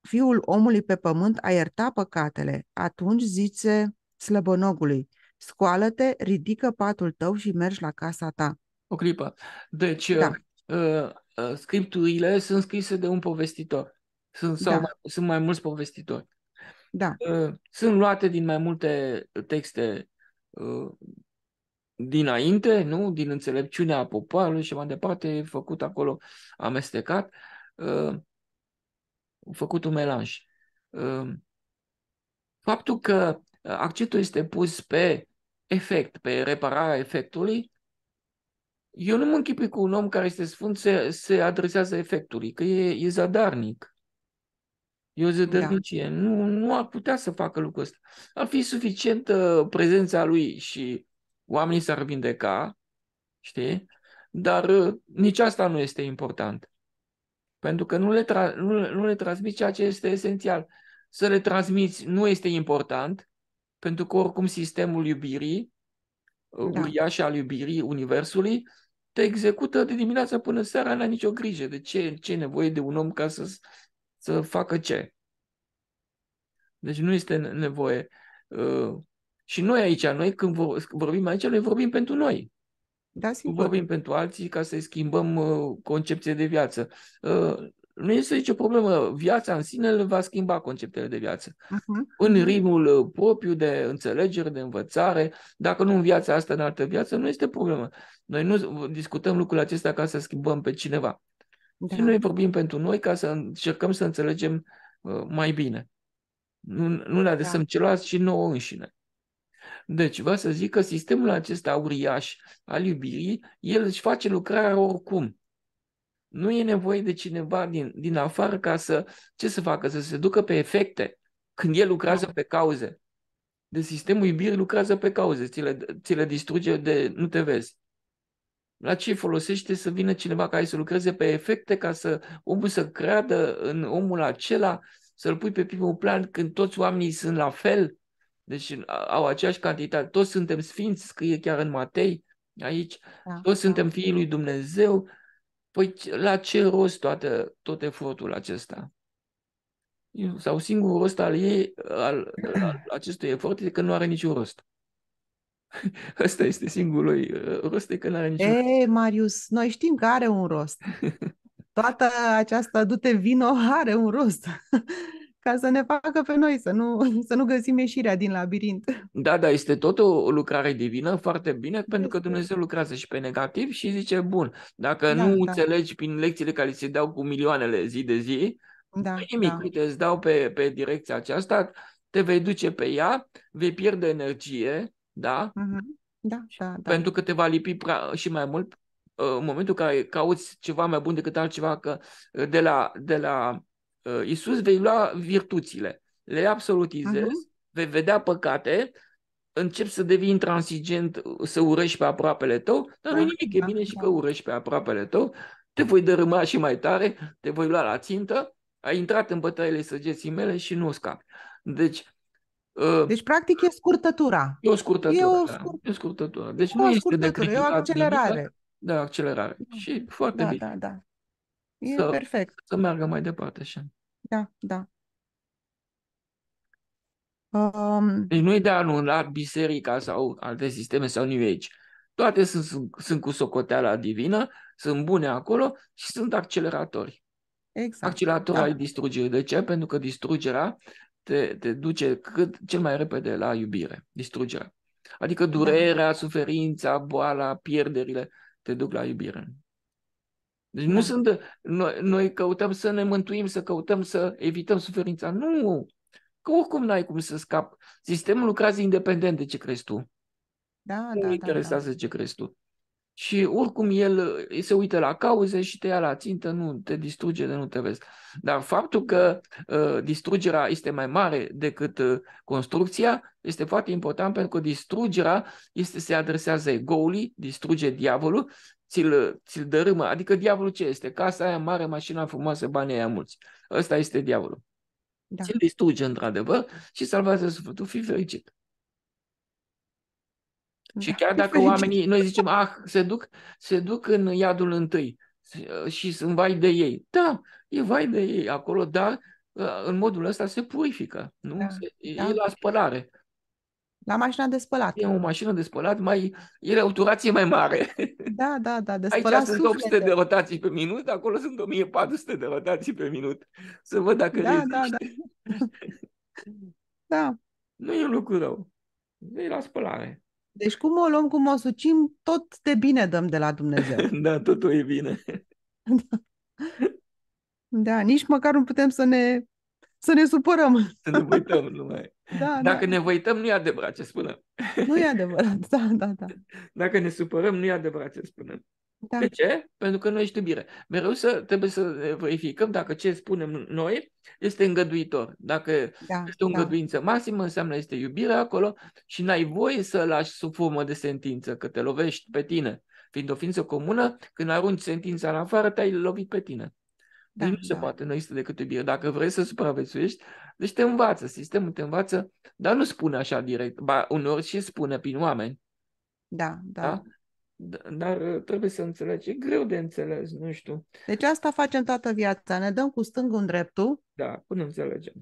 fiul omului pe pământ a ierta păcatele, atunci zice slăbănogului, scoală-te, ridică patul tău și mergi la casa ta. O clipă. Deci, da. Uh, uh Uh, scripturile sunt scrise de un povestitor. Sunt, sau da. mai, sunt mai mulți povestitori. Da. Uh, sunt luate din mai multe texte uh, dinainte, nu? Din înțelepciunea popoarului și mai departe, făcut acolo amestecat, făcut un melanj. Faptul că accentul este pus pe efect, pe repararea efectului, eu nu mă închipui cu un om care este sfânt se, se adresează efectului, că e, e zadarnic. E o zădărnicie. Da. Nu, nu ar putea să facă lucrul ăsta. Ar fi suficientă uh, prezența lui și oamenii s-ar vindeca, știi? Dar uh, nici asta nu este important. Pentru că nu le, tra- nu, nu le transmiți ceea ce este esențial. Să le transmiți nu este important, pentru că oricum sistemul iubirii, uh, da. uriașa al iubirii Universului, te execută de dimineața până seara, n-ai nicio grijă de ce, ce e nevoie de un om ca să, să facă ce. Deci nu este nevoie. Uh, și noi aici, noi când vorbim aici, noi vorbim pentru noi. Da, sigur. Vorbim pentru alții ca să-i schimbăm uh, concepția concepție de viață. Uh, nu este nicio problemă. Viața în sine îl va schimba conceptele de viață. Uh-huh. În ritmul uh, propriu de înțelegere, de învățare, dacă nu în viața asta, în altă viață, nu este problemă. Noi nu discutăm lucrul acesta ca să schimbăm pe cineva. Da. Noi vorbim pentru noi ca să încercăm să înțelegem uh, mai bine. Nu, nu le adresăm da. celălalt și nouă înșine. Deci, vă să zic că sistemul acesta uriaș al iubirii, el își face lucrarea oricum. Nu e nevoie de cineva din, din afară ca să, ce să facă, să se ducă pe efecte, când el lucrează pe cauze. De sistemul iubirii lucrează pe cauze, ți le, ți le distruge de nu te vezi. La ce folosește să vină cineva care să lucreze pe efecte ca să omul să creadă în omul acela, să-l pui pe primul plan când toți oamenii sunt la fel, deci au aceeași cantitate, toți suntem sfinți, scrie chiar în Matei aici, da. toți suntem fiii lui Dumnezeu, Păi la ce rost toată, tot efortul acesta? Sau singurul rost al ei, al, al acestui efort, este că nu are niciun rost. asta este singurul uh, rost, e că nu are niciun rost. E, Marius, noi știm că are un rost. Toată această dute vino are un rost ca să ne facă pe noi, să nu, să nu găsim ieșirea din labirint. Da, da, este tot o lucrare divină, foarte bine, este. pentru că Dumnezeu lucrează și pe negativ și zice, bun, dacă da, nu da. înțelegi prin lecțiile care se dau cu milioanele zi de zi, da, da. nimic, da. uite, îți dau pe, pe direcția aceasta, te vei duce pe ea, vei pierde energie, da? Mm-hmm. Da, da, da. Pentru că te va lipi prea, și mai mult uh, în momentul în care cauți ceva mai bun decât altceva, că uh, de la, de la Uh, Iisus vei lua virtuțile, le absolutizezi, uh-huh. vei vedea păcate, începi să devii intransigent, uh, să urăști pe aproapele tău, dar nu da, nimic, da, e bine da. și că urăști pe aproapele tău, te voi dărâma și mai tare, te voi lua la țintă, ai intrat în bătăile săgeții mele și nu scapi. Deci, uh, deci, practic, e scurtătura. E o scurtătură. E o, da, scurt... da. e o scurtătură. Deci, e nu o este de E o accelerare. Nimic, da, accelerare. Da. Și foarte da, bine. Da, da. E să, perfect. Să meargă mai departe așa. Da, da. Um... Deci nu e de anulat biserica sau alte sisteme sau New Age. Toate sunt, sunt, sunt cu socoteala divină, sunt bune acolo și sunt acceleratori. Exact. Accelerator da. ai distrugerii. De ce? Pentru că distrugerea te, te duce cât cel mai repede la iubire, distrugerea. Adică da. durerea, suferința, boala, pierderile te duc la iubire. Deci nu da. sunt, noi, noi căutăm să ne mântuim, să căutăm să evităm suferința. Nu! Că oricum n-ai cum să scap. Sistemul lucrează independent de ce crezi tu. Da, nu da, da interesează da, da. ce crezi tu. Și oricum el se uită la cauze și te ia la țintă, nu te distruge de nu te vezi. Dar faptul că uh, distrugerea este mai mare decât uh, construcția este foarte important pentru că distrugerea este se adresează egoului, distruge diavolul, ți-l, ți-l dărâmă. Adică diavolul ce este? Casa aia mare, mașina frumoasă, banii aia mulți. Ăsta este diavolul. Da. Ți-l distruge într-adevăr și salvează sufletul. Fii fericit. Da, și chiar dacă fericit. oamenii, noi zicem, ah, se duc, se duc în iadul întâi și sunt vai de ei. Da, e vai de ei acolo, dar uh, în modul ăsta se purifică, nu? Da, se, da. E la spălare. La mașina de spălat. E o mașină de spălat, mai, e o turație mai mare. Da, da, da, de spălat Aici sunt 800 de rotații pe minut, acolo sunt 1400 de rotații pe minut. Să văd dacă da, le da, da. da. Nu e un lucru rău. E la spălare. Deci cum o luăm, cum o sucim, tot de bine dăm de la Dumnezeu. da, totul e bine. da. da, nici măcar nu putem să ne să ne supărăm. Să ne uităm numai. Da, Dacă da. ne uităm, nu e adevărat ce spunem. Nu e adevărat, da, da, da. Dacă ne supărăm, nu e adevărat ce spunem. Da. De ce? Pentru că noi ești iubire. Mereu să, trebuie să verificăm dacă ce spunem noi este îngăduitor. Dacă da, este o da. îngăduință da. maximă, înseamnă este iubire acolo și n-ai voie să lași sub formă de sentință, că te lovești pe tine. Fiind o ființă comună, când arunci sentința în afară, te-ai lovit pe tine. Deci da, deci nu da. se poate, nu există decât iubire. Dacă vrei să supraviețuiești, deci te învață, sistemul te învață, dar nu spune așa direct, ba uneori și spune prin oameni. Da, da. da? Dar trebuie să înțelegi, e greu de înțeles, nu știu. Deci asta facem toată viața, ne dăm cu stângul în dreptul. Da, până înțelegem.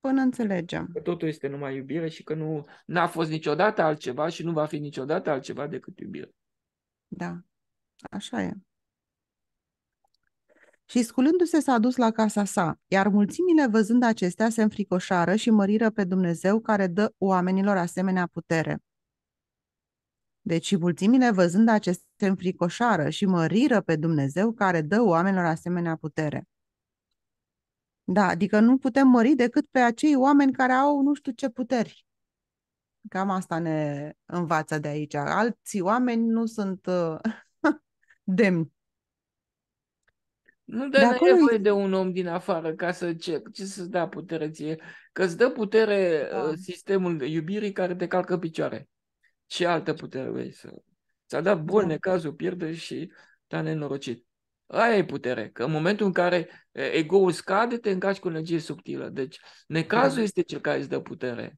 Până înțelegem. Că totul este numai iubire și că nu n-a fost niciodată altceva și nu va fi niciodată altceva decât iubire. Da, așa e. Și sculându-se s-a dus la casa sa, iar mulțimile văzând acestea se înfricoșară și măriră pe Dumnezeu care dă oamenilor asemenea putere. Deci mulțimile văzând acestea se înfricoșară și măriră pe Dumnezeu care dă oamenilor asemenea putere. Da, adică nu putem mări decât pe acei oameni care au nu știu ce puteri. Cam asta ne învață de aici. Alții oameni nu sunt uh, demni nu dai de nevoie e... de un om din afară ca să ce să-ți dea putere ție. Că îți dă putere da. Uh, sistemul iubirii care te calcă picioare. Ce altă putere vei să... Ți-a dat bun da. necazul, pierde și te-a nenorocit. Aia e putere. Că în momentul în care ego-ul scade, te încași cu energie subtilă. Deci necazul da. este cel care îți dă putere.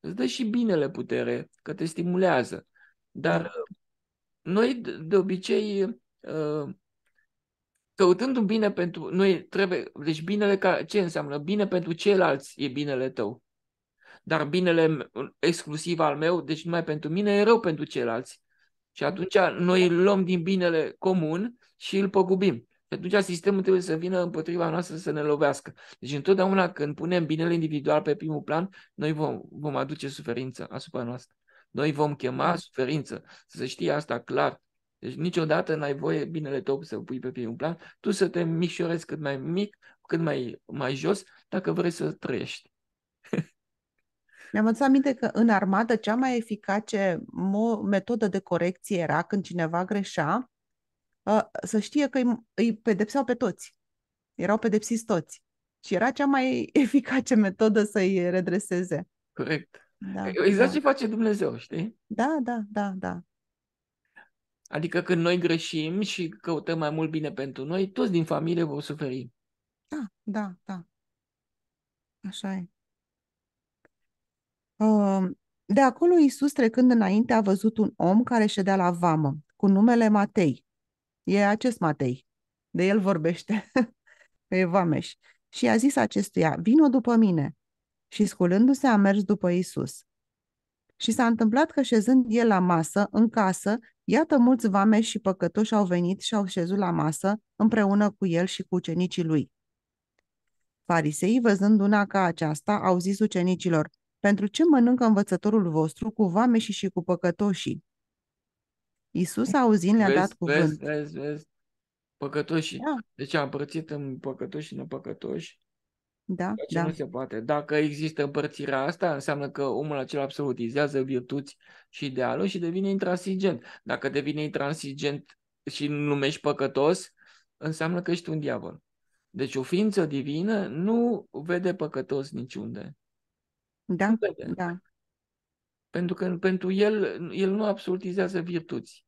Îți dă și binele putere, că te stimulează. Dar da. Uh, noi, de obicei, uh, căutând un bine pentru noi, trebuie, deci binele care, ce înseamnă? Bine pentru ceilalți e binele tău. Dar binele exclusiv al meu, deci numai pentru mine, e rău pentru ceilalți. Și atunci noi îl luăm din binele comun și îl păgubim. Și atunci sistemul trebuie să vină împotriva noastră să ne lovească. Deci întotdeauna când punem binele individual pe primul plan, noi vom, vom aduce suferință asupra noastră. Noi vom chema suferință. Să știi asta clar. Deci niciodată n-ai voie binele tău să pui pe primul plan, tu să te micșorezi cât mai mic, cât mai, mai jos, dacă vrei să trăiești. Mi-am adus aminte că în armată cea mai eficace mo- metodă de corecție era când cineva greșea, ă, să știe că îi, îi pedepseau pe toți. Erau pedepsiți toți. Și era cea mai eficace metodă să-i redreseze. Corect. Da, exact da. ce face Dumnezeu, știi? Da, da, da, da. Adică când noi greșim și căutăm mai mult bine pentru noi, toți din familie vor suferi. Da, da, da. Așa e. De acolo Iisus trecând înainte a văzut un om care ședea la vamă, cu numele Matei. E acest Matei. De el vorbește. e vameș. Și a zis acestuia, vino după mine. Și sculându-se a mers după Iisus. Și s-a întâmplat că șezând el la masă, în casă, Iată mulți vame și păcătoși au venit și au șezut la masă împreună cu el și cu ucenicii lui. Fariseii, văzând una ca aceasta, au zis ucenicilor, pentru ce mănâncă învățătorul vostru cu vame și și cu păcătoșii? Iisus, auzind, le-a dat cuvânt. Vezi, vezi, vezi. Păcătoșii. Da. Deci a împărțit în păcătoși și nepăcătoși. Da, ce da. nu se poate. Dacă există împărțirea asta, înseamnă că omul acela absolutizează virtuți și idealul și devine intransigent. Dacă devine intransigent și nu numești păcătos, înseamnă că ești un diavol. Deci o ființă divină nu vede păcătos niciunde. Da, nu vede. da. Pentru că pentru el, el nu absolutizează virtuți.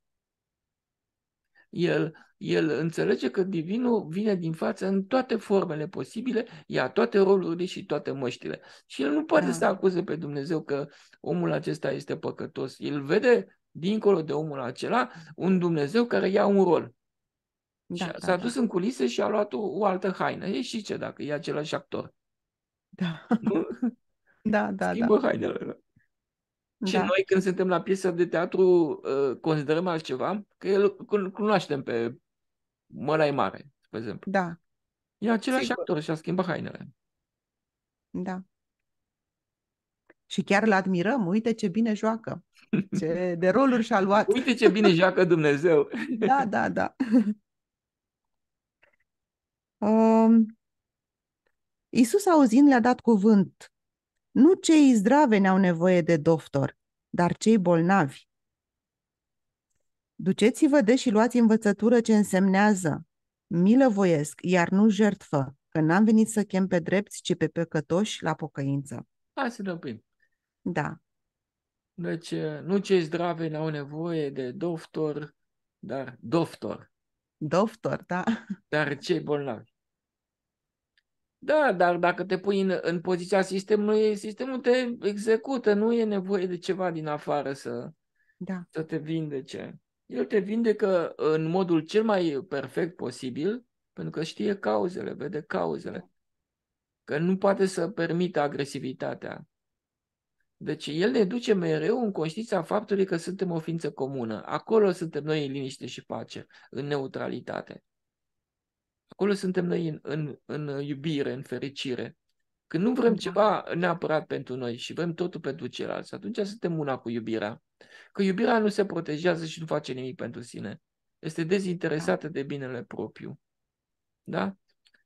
El el înțelege că divinul vine din față în toate formele posibile, ia toate rolurile și toate măștile. Și el nu poate da. să acuze pe Dumnezeu că omul acesta este păcătos. El vede dincolo de omul acela un Dumnezeu care ia un rol. Da, și da, s-a da, dus da. în culise și a luat o, o altă haină. E și ce dacă e același actor. Da. Nu? Da, da, Schimbă da. hainele. Și da. noi când suntem la piesă de teatru ă, considerăm altceva, că îl cunoaștem pe mărai mare, pe exemplu. Da. E același Sigur. actor și a schimbat hainele. Da. Și chiar îl admirăm, uite ce bine joacă, ce de roluri și-a luat. Uite ce bine joacă Dumnezeu. da, da, da. Um, Iisus auzind le-a dat cuvânt. Nu cei zdrave ne-au nevoie de doctor, dar cei bolnavi. Duceți-vă de și luați învățătură ce însemnează milă voiesc, iar nu jertfă, că n-am venit să chem pe drepți, ci pe păcătoși la pocăință. Hai să ne oprim. Da. Deci, uh, nu cei zdrave n-au nevoie de doctor, dar doctor. Doctor, da. Dar cei bolnavi. Da, dar dacă te pui în, în poziția sistemului, sistemul te execută, nu e nevoie de ceva din afară să, da. să te vindece. El te vindecă uh, în modul cel mai perfect posibil, pentru că știe cauzele, vede cauzele. Că nu poate să permită agresivitatea. Deci el ne duce mereu în conștiința faptului că suntem o ființă comună. Acolo suntem noi în liniște și pace, în neutralitate. Acolo suntem noi în, în, în iubire, în fericire. Când nu vrem da. ceva neapărat pentru noi și vrem totul pentru ceilalți, atunci suntem una cu iubirea că iubirea nu se protejează și nu face nimic pentru sine. Este dezinteresată da. de binele propriu. Da?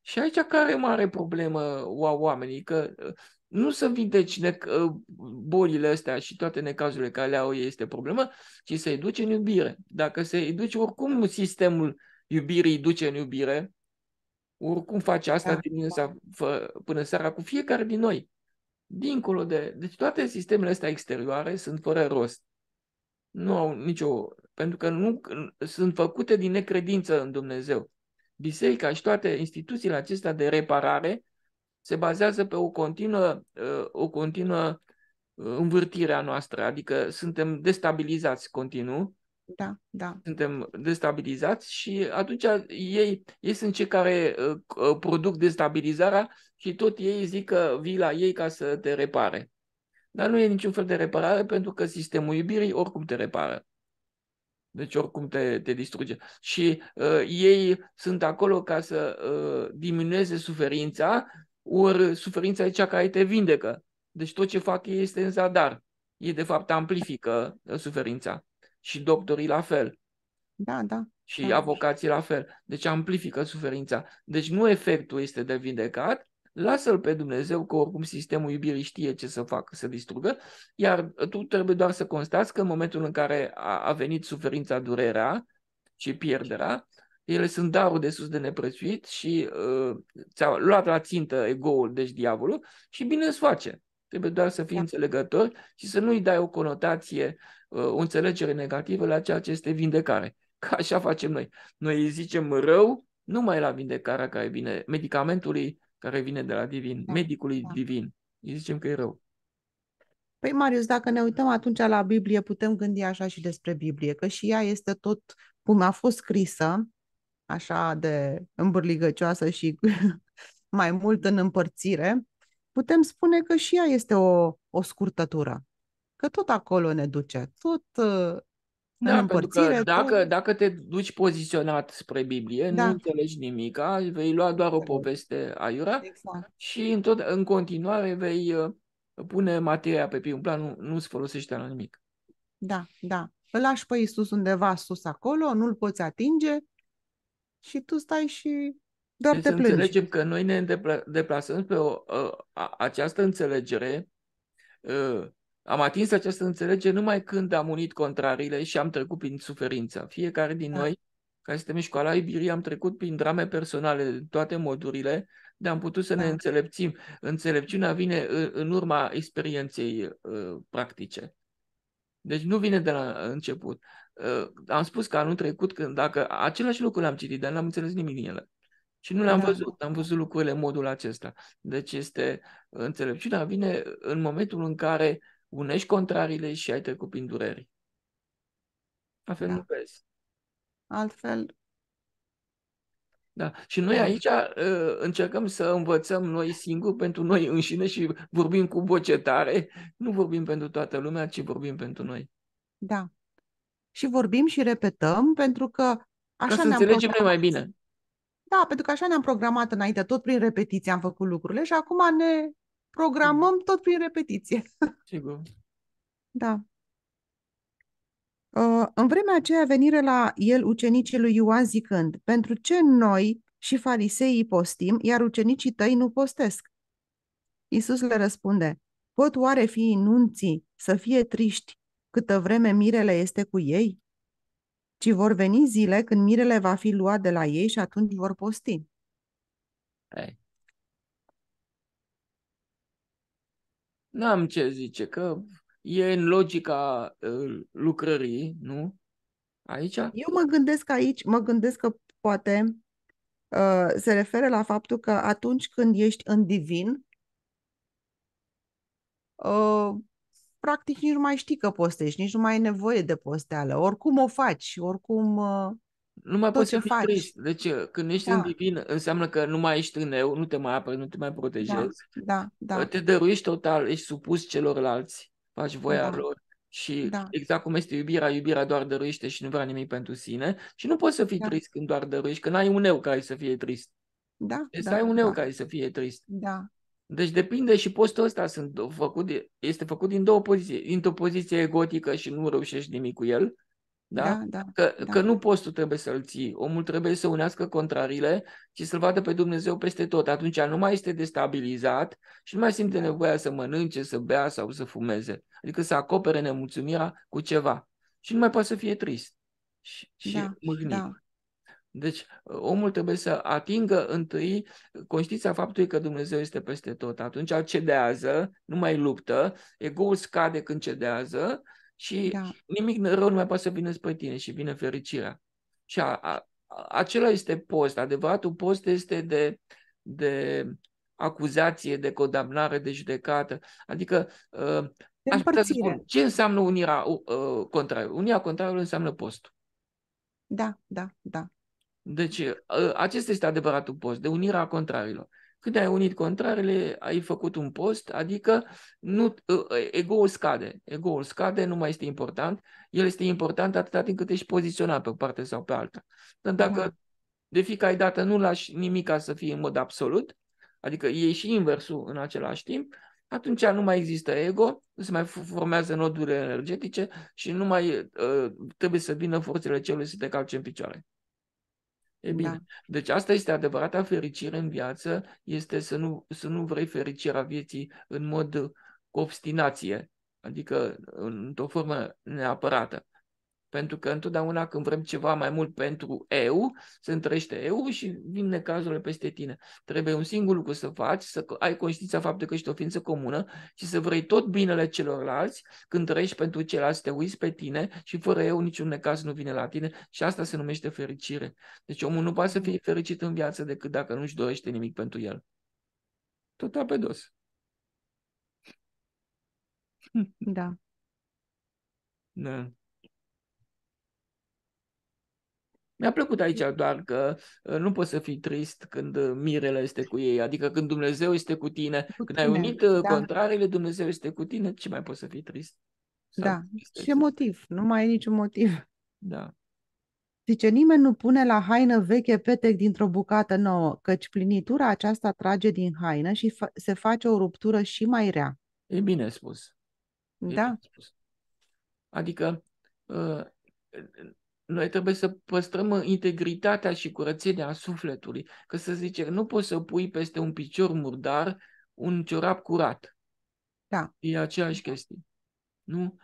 Și aici care e mare problemă oamenii? Că uh, nu să vindeci uh, bolile astea și toate necazurile care le au ei este problemă, ci să-i duci în iubire. Dacă se-i duci, oricum sistemul iubirii îi duce în iubire, oricum face asta da. dimineața până seara cu fiecare din noi. Dincolo de... Deci toate sistemele astea exterioare sunt fără rost nu au nicio... Pentru că nu sunt făcute din necredință în Dumnezeu. Biserica și toate instituțiile acestea de reparare se bazează pe o continuă, uh, o continuă uh, învârtire a noastră, adică suntem destabilizați continuu. Da, da. Suntem destabilizați și atunci ei, ei sunt cei care uh, produc destabilizarea și tot ei zic că vii la ei ca să te repare. Dar nu e niciun fel de reparare pentru că sistemul iubirii oricum te repară. Deci oricum te, te distruge. Și uh, ei sunt acolo ca să uh, diminueze suferința, ori suferința e cea care te vindecă. Deci tot ce fac ei este în zadar. Ei de fapt amplifică uh, suferința. Și doctorii la fel. Da, da. Și da. avocații la fel. Deci amplifică suferința. Deci nu efectul este de vindecat, Lasă-l pe Dumnezeu că oricum sistemul iubirii știe ce să facă, să distrugă, iar tu trebuie doar să constați că în momentul în care a, a venit suferința, durerea și pierderea, ele sunt darul de sus de neprețuit și uh, ți-a luat la țintă egoul, deci diavolul, și bine îți face. Trebuie doar să fii da. înțelegător și să nu-i dai o conotație, uh, o înțelegere negativă la ceea ce este vindecare. Că așa facem noi. Noi îi zicem rău numai la vindecarea care vine medicamentului care vine de la divin, da. medicului da. divin. Îi zicem că e rău. Păi, Marius, dacă ne uităm atunci la Biblie, putem gândi așa și despre Biblie, că și ea este tot cum a fost scrisă, așa de îmbârligăcioasă și mai mult în împărțire, putem spune că și ea este o, o scurtătură. Că tot acolo ne duce, tot da, în pentru că dacă, dacă te duci poziționat spre Biblie, da. nu înțelegi nimic, vei lua doar o exact. poveste aiura exact. și în, tot, în continuare vei uh, pune materia pe primul plan, nu, nu folosește la nimic. Da, da. Îl lași pe Iisus undeva sus acolo, nu-l poți atinge și tu stai și doar deci te să plângi. înțelegem că noi ne deplasăm pe o, uh, a, această înțelegere uh, am atins această înțelegere numai când am unit contrariile și am trecut prin suferința. Fiecare din da. noi, care suntem în școala iubirii, am trecut prin drame personale de toate modurile, dar am putut să da. ne înțelepțim. Înțelepciunea vine în urma experienței uh, practice. Deci nu vine de la început. Uh, am spus că anul trecut, când dacă același lucru l-am citit, dar n-am înțeles nimic din ele. Și nu le-am da. văzut, am văzut lucrurile în modul acesta. Deci este înțelepciunea vine în momentul în care unești contrariile și ai trecut prin dureri. Altfel da. nu vezi. Altfel. Da. Și noi aici uh, încercăm să învățăm noi singuri pentru noi înșine și vorbim cu voce tare. Nu vorbim pentru toată lumea, ci vorbim pentru noi. Da. Și vorbim și repetăm pentru că așa Ca să ne înțelegem noi mai bine. Da, pentru că așa ne-am programat înainte, tot prin repetiție am făcut lucrurile și acum ne programăm tot prin repetiție. Sigur. Da. Uh, în vremea aceea venire la el ucenicii lui Ioan zicând, pentru ce noi și fariseii postim, iar ucenicii tăi nu postesc? Iisus le răspunde, pot oare fi inunții să fie triști câtă vreme mirele este cu ei? Ci vor veni zile când mirele va fi luat de la ei și atunci vor posti. Hey. N-am ce zice, că e în logica uh, lucrării, nu? Aici? Eu mă gândesc aici, mă gândesc că poate uh, se referă la faptul că atunci când ești în divin, uh, practic nici nu mai știi că postești, nici nu mai ai nevoie de posteală. Oricum o faci, oricum uh, nu mai poți să fii trist. Deci uh, când ești da. în divin, înseamnă că nu mai ești în eu, nu te mai apăr, nu te mai da, protejezi. Da, da, da. Te dăruiești total, ești supus celorlalți, faci voia da. lor. Și da. exact cum este iubirea, iubirea doar dăruiește și nu vrea nimic pentru sine. Și nu poți să fii da. trist când doar dăruiești, că n-ai un eu care să fie trist. Da. Deci da, ai un eu da. care să fie trist. Da. Deci depinde și postul ăsta sunt făcut, este făcut din două poziții. Dintr-o poziție egotică și nu reușești nimic cu el, da? Da, da, că, da. că nu postul trebuie să-l ții. Omul trebuie să unească contrariile, și să-l vadă pe Dumnezeu peste tot. Atunci nu mai este destabilizat și nu mai simte nevoia să mănânce, să bea sau să fumeze. Adică să acopere nemulțumirea cu ceva. Și nu mai poate să fie trist și, și da, mâhnit. Da. Deci omul trebuie să atingă întâi conștiința faptului că Dumnezeu este peste tot. Atunci cedează, nu mai luptă, ego-ul scade când cedează și da. nimic rău nu mai poate să vină spre tine și vine fericirea. Și a, a, acela este post. Adevăratul post este de, de acuzație, de condamnare, de judecată. Adică, uh, aș putea să spun, ce înseamnă unirea uh, ă, contrariul? Unirea contrariului înseamnă postul. Da, da, da. Deci, uh, acesta este adevăratul post, de unirea contrarilor. Când ai unit contrarele, ai făcut un post, adică nu, ă, ă, ego-ul scade. Ego-ul scade, nu mai este important. El este important atâta timp cât ești poziționat pe o parte sau pe alta. Dar dacă mm. de fiecare dată nu lași ca să fie în mod absolut, adică e și inversul în același timp, atunci nu mai există ego, nu se mai formează noduri energetice și nu mai uh, trebuie să vină forțele celui să te calce în picioare. E bine. Da. Deci asta este adevărata fericire în viață, este să nu, să nu vrei fericirea vieții în mod uh, cu obstinație, adică într-o formă neapărată. Pentru că întotdeauna când vrem ceva mai mult pentru eu, se întrește eu și vin necazurile peste tine. Trebuie un singur lucru să faci, să ai conștiința faptului că ești o ființă comună și să vrei tot binele celorlalți când trăiești pentru ceilalți, te uiți pe tine și fără eu niciun necaz nu vine la tine și asta se numește fericire. Deci omul nu poate să fie fericit în viață decât dacă nu-și dorește nimic pentru el. Total pe dos. Da. Da. Mi-a plăcut aici doar că uh, nu poți să fii trist când uh, mirele este cu ei, adică când Dumnezeu este cu tine, cu când tine, ai unit uh, da. contrarele, Dumnezeu este cu tine, ce mai poți să fii trist? Sau da, trist ce motiv? Nu mai e niciun motiv. Da. Zice, nimeni nu pune la haină veche petec dintr-o bucată nouă, căci plinitura aceasta trage din haină și fa- se face o ruptură și mai rea. E bine spus. E da. Bine spus. Adică, uh, noi trebuie să păstrăm uh, integritatea și curățenia sufletului. Că să zice, nu poți să pui peste un picior murdar un ciorap curat. Da. E aceeași chestie. Nu?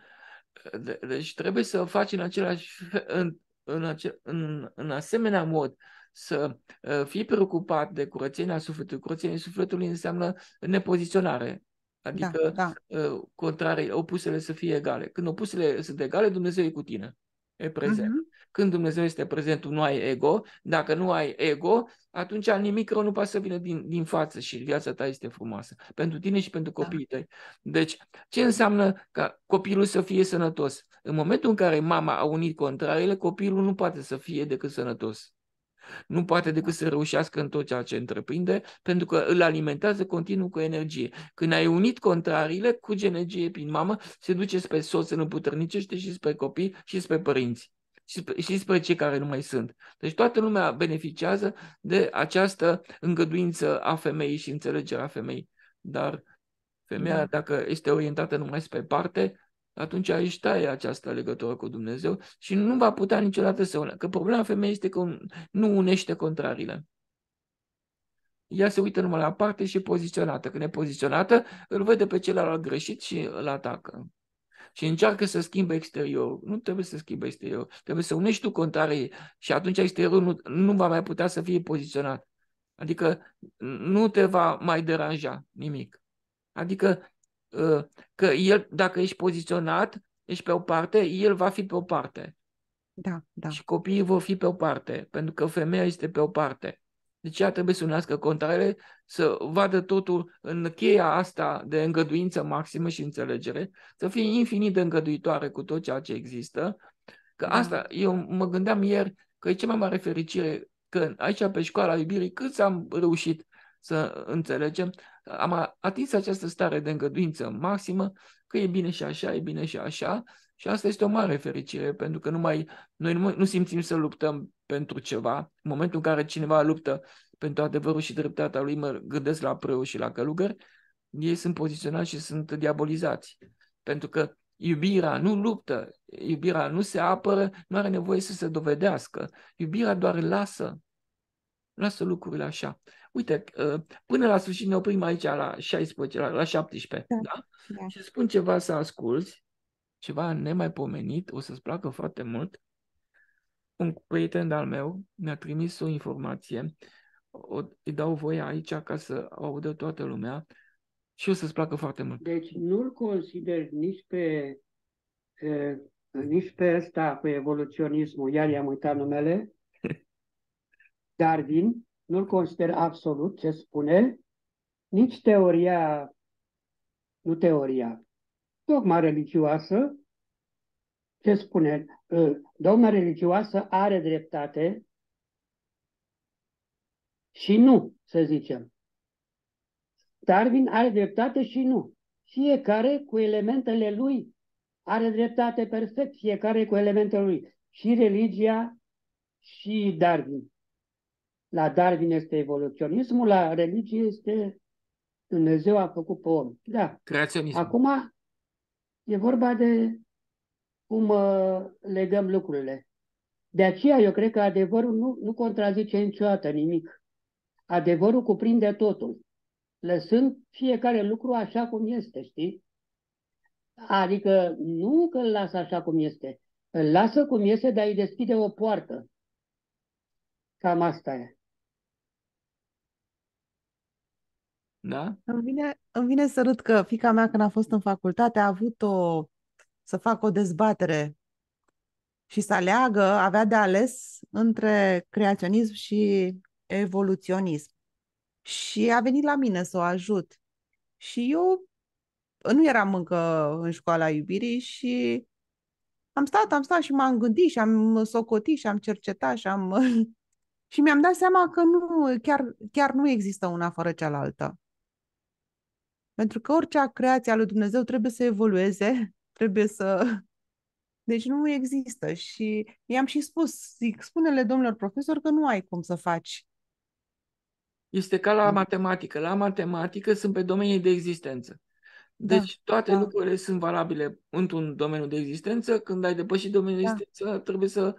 De- deci trebuie să faci în același în, în, ace, în, în asemenea mod să uh, fii preocupat de curățenia sufletului. Curățenia sufletului înseamnă nepoziționare. Da, adică da, da. Uh, contrar, opusele să fie egale. Când opusele sunt egale, Dumnezeu e cu tine. E prezent. Uh-huh. Când Dumnezeu este prezent, tu nu ai ego. Dacă nu ai ego, atunci nimic rău nu poate să vină din, din față și viața ta este frumoasă. Pentru tine și pentru da. copiii tăi. Deci, ce înseamnă ca copilul să fie sănătos? În momentul în care mama a unit contrarele, copilul nu poate să fie decât sănătos nu poate decât să reușească în tot ceea ce întreprinde, pentru că îl alimentează continuu cu energie. Când ai unit contrariile, cu energie prin mamă, se duce spre soț, se împuternicește și spre copii și spre părinți și, și spre cei care nu mai sunt. Deci toată lumea beneficiază de această îngăduință a femeii și înțelegerea femeii. Dar femeia, da. dacă este orientată numai spre parte, atunci își taie această legătură cu Dumnezeu și nu va putea niciodată să unească. Că problema femeii este că nu unește contrarile. Ea se uită numai la parte și e poziționată. Când e poziționată, îl vede pe celălalt greșit și îl atacă. Și încearcă să schimbe exteriorul. Nu trebuie să schimbe exteriorul. Trebuie să unești tu contrarii și atunci exteriorul nu, nu va mai putea să fie poziționat. Adică nu te va mai deranja nimic. Adică Uh, că el, dacă ești poziționat, ești pe o parte, el va fi pe o parte. Da, da. Și copiii vor fi pe o parte, pentru că femeia este pe o parte. Deci ea trebuie să unească contrarele, să vadă totul în cheia asta de îngăduință maximă și înțelegere, să fie infinit de îngăduitoare cu tot ceea ce există. Că da. asta, eu mă gândeam ieri că e cea mai mare fericire că aici pe școala iubirii cât am reușit să înțelegem, am atins această stare de îngăduință maximă, că e bine și așa, e bine și așa, și asta este o mare fericire, pentru că numai, noi nu, nu simțim să luptăm pentru ceva. În momentul în care cineva luptă pentru adevărul și dreptatea lui, mă gândesc la preoți și la călugări, ei sunt poziționați și sunt diabolizați. Pentru că iubirea nu luptă, iubirea nu se apără, nu are nevoie să se dovedească. Iubirea doar lasă, lasă lucrurile așa uite, uh, până la sfârșit ne oprim aici la 16, la, la 17, da? da? da. Și spun ceva să asculți, ceva nemaipomenit, o să-ți placă foarte mult. Un prieten al meu mi-a trimis o informație, o, îi dau voie aici ca să audă toată lumea și o să-ți placă foarte mult. Deci nu-l consider nici pe, e, nici pe ăsta, pe evoluționismul, iar i-am uitat numele, Darwin, nu-l consider absolut ce spune, nici teoria, nu teoria, dogma religioasă, ce spune, ă, dogma religioasă are dreptate și nu, să zicem. Darwin are dreptate și nu. Fiecare cu elementele lui are dreptate perfect, fiecare cu elementele lui. Și religia și Darwin la Darwin este evoluționismul, la religie este Dumnezeu a făcut pe om. Da. Creaționism. Acum e vorba de cum uh, legăm lucrurile. De aceea eu cred că adevărul nu, nu contrazice niciodată nimic. Adevărul cuprinde totul, lăsând fiecare lucru așa cum este, știi? Adică nu că îl lasă așa cum este, îl lasă cum este, dar îi deschide o poartă. Cam asta e. Da? Îmi vine, îmi vine să râd că fica mea când a fost în facultate a avut o, să facă o dezbatere și să aleagă, avea de ales între creaționism și evoluționism. Și a venit la mine să o ajut. Și eu nu eram încă în școala iubirii și am stat, am stat și m-am gândit și am socotit și am cercetat și am și mi-am dat seama că nu, chiar, chiar nu există una fără cealaltă. Pentru că orice creație a lui Dumnezeu trebuie să evolueze, trebuie să... Deci nu există. Și i-am și spus, zic, spune-le domnilor profesor că nu ai cum să faci. Este ca la matematică. La matematică sunt pe domenii de existență. Da, deci da, toate da. lucrurile sunt valabile într-un domeniu de existență. Când ai depășit domeniul da. de existență, trebuie să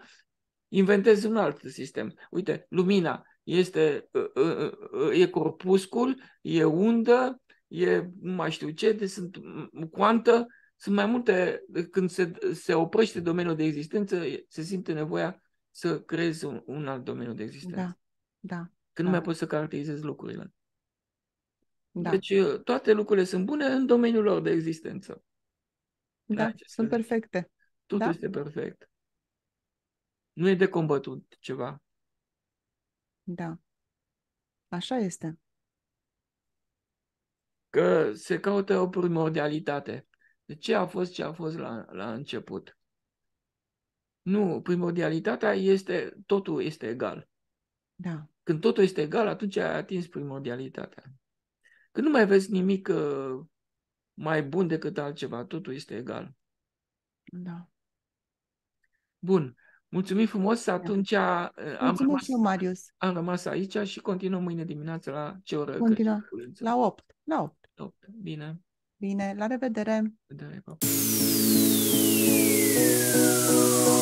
inventezi un alt sistem. Uite, lumina este, ă, ă, ă, e corpuscul, e undă, e nu mai știu ce, de deci sunt cuantă, sunt mai multe, când se, se oprește domeniul de existență, se simte nevoia să creezi un, un alt domeniu de existență. Da, da. Când da. nu mai poți să caracterizezi lucrurile. Da. Deci toate lucrurile sunt bune în domeniul lor de existență. Da, sunt perfecte. Tot da? este perfect. Nu e de combătut ceva. Da. Așa este. Că se caută o primordialitate. De ce a fost ce a fost la, la început? Nu, primordialitatea este, totul este egal. Da. Când totul este egal, atunci ai atins primordialitatea. Când nu mai vezi nimic uh, mai bun decât altceva, totul este egal. Da. Bun. Mulțumim frumos, da. atunci da. am Mulțumim rămas, eu, Marius. am rămas aici și continuăm mâine dimineață la ce oră? Continuăm, la 8. La 8. 8. Bine. Bine, la revedere! La revedere, pa.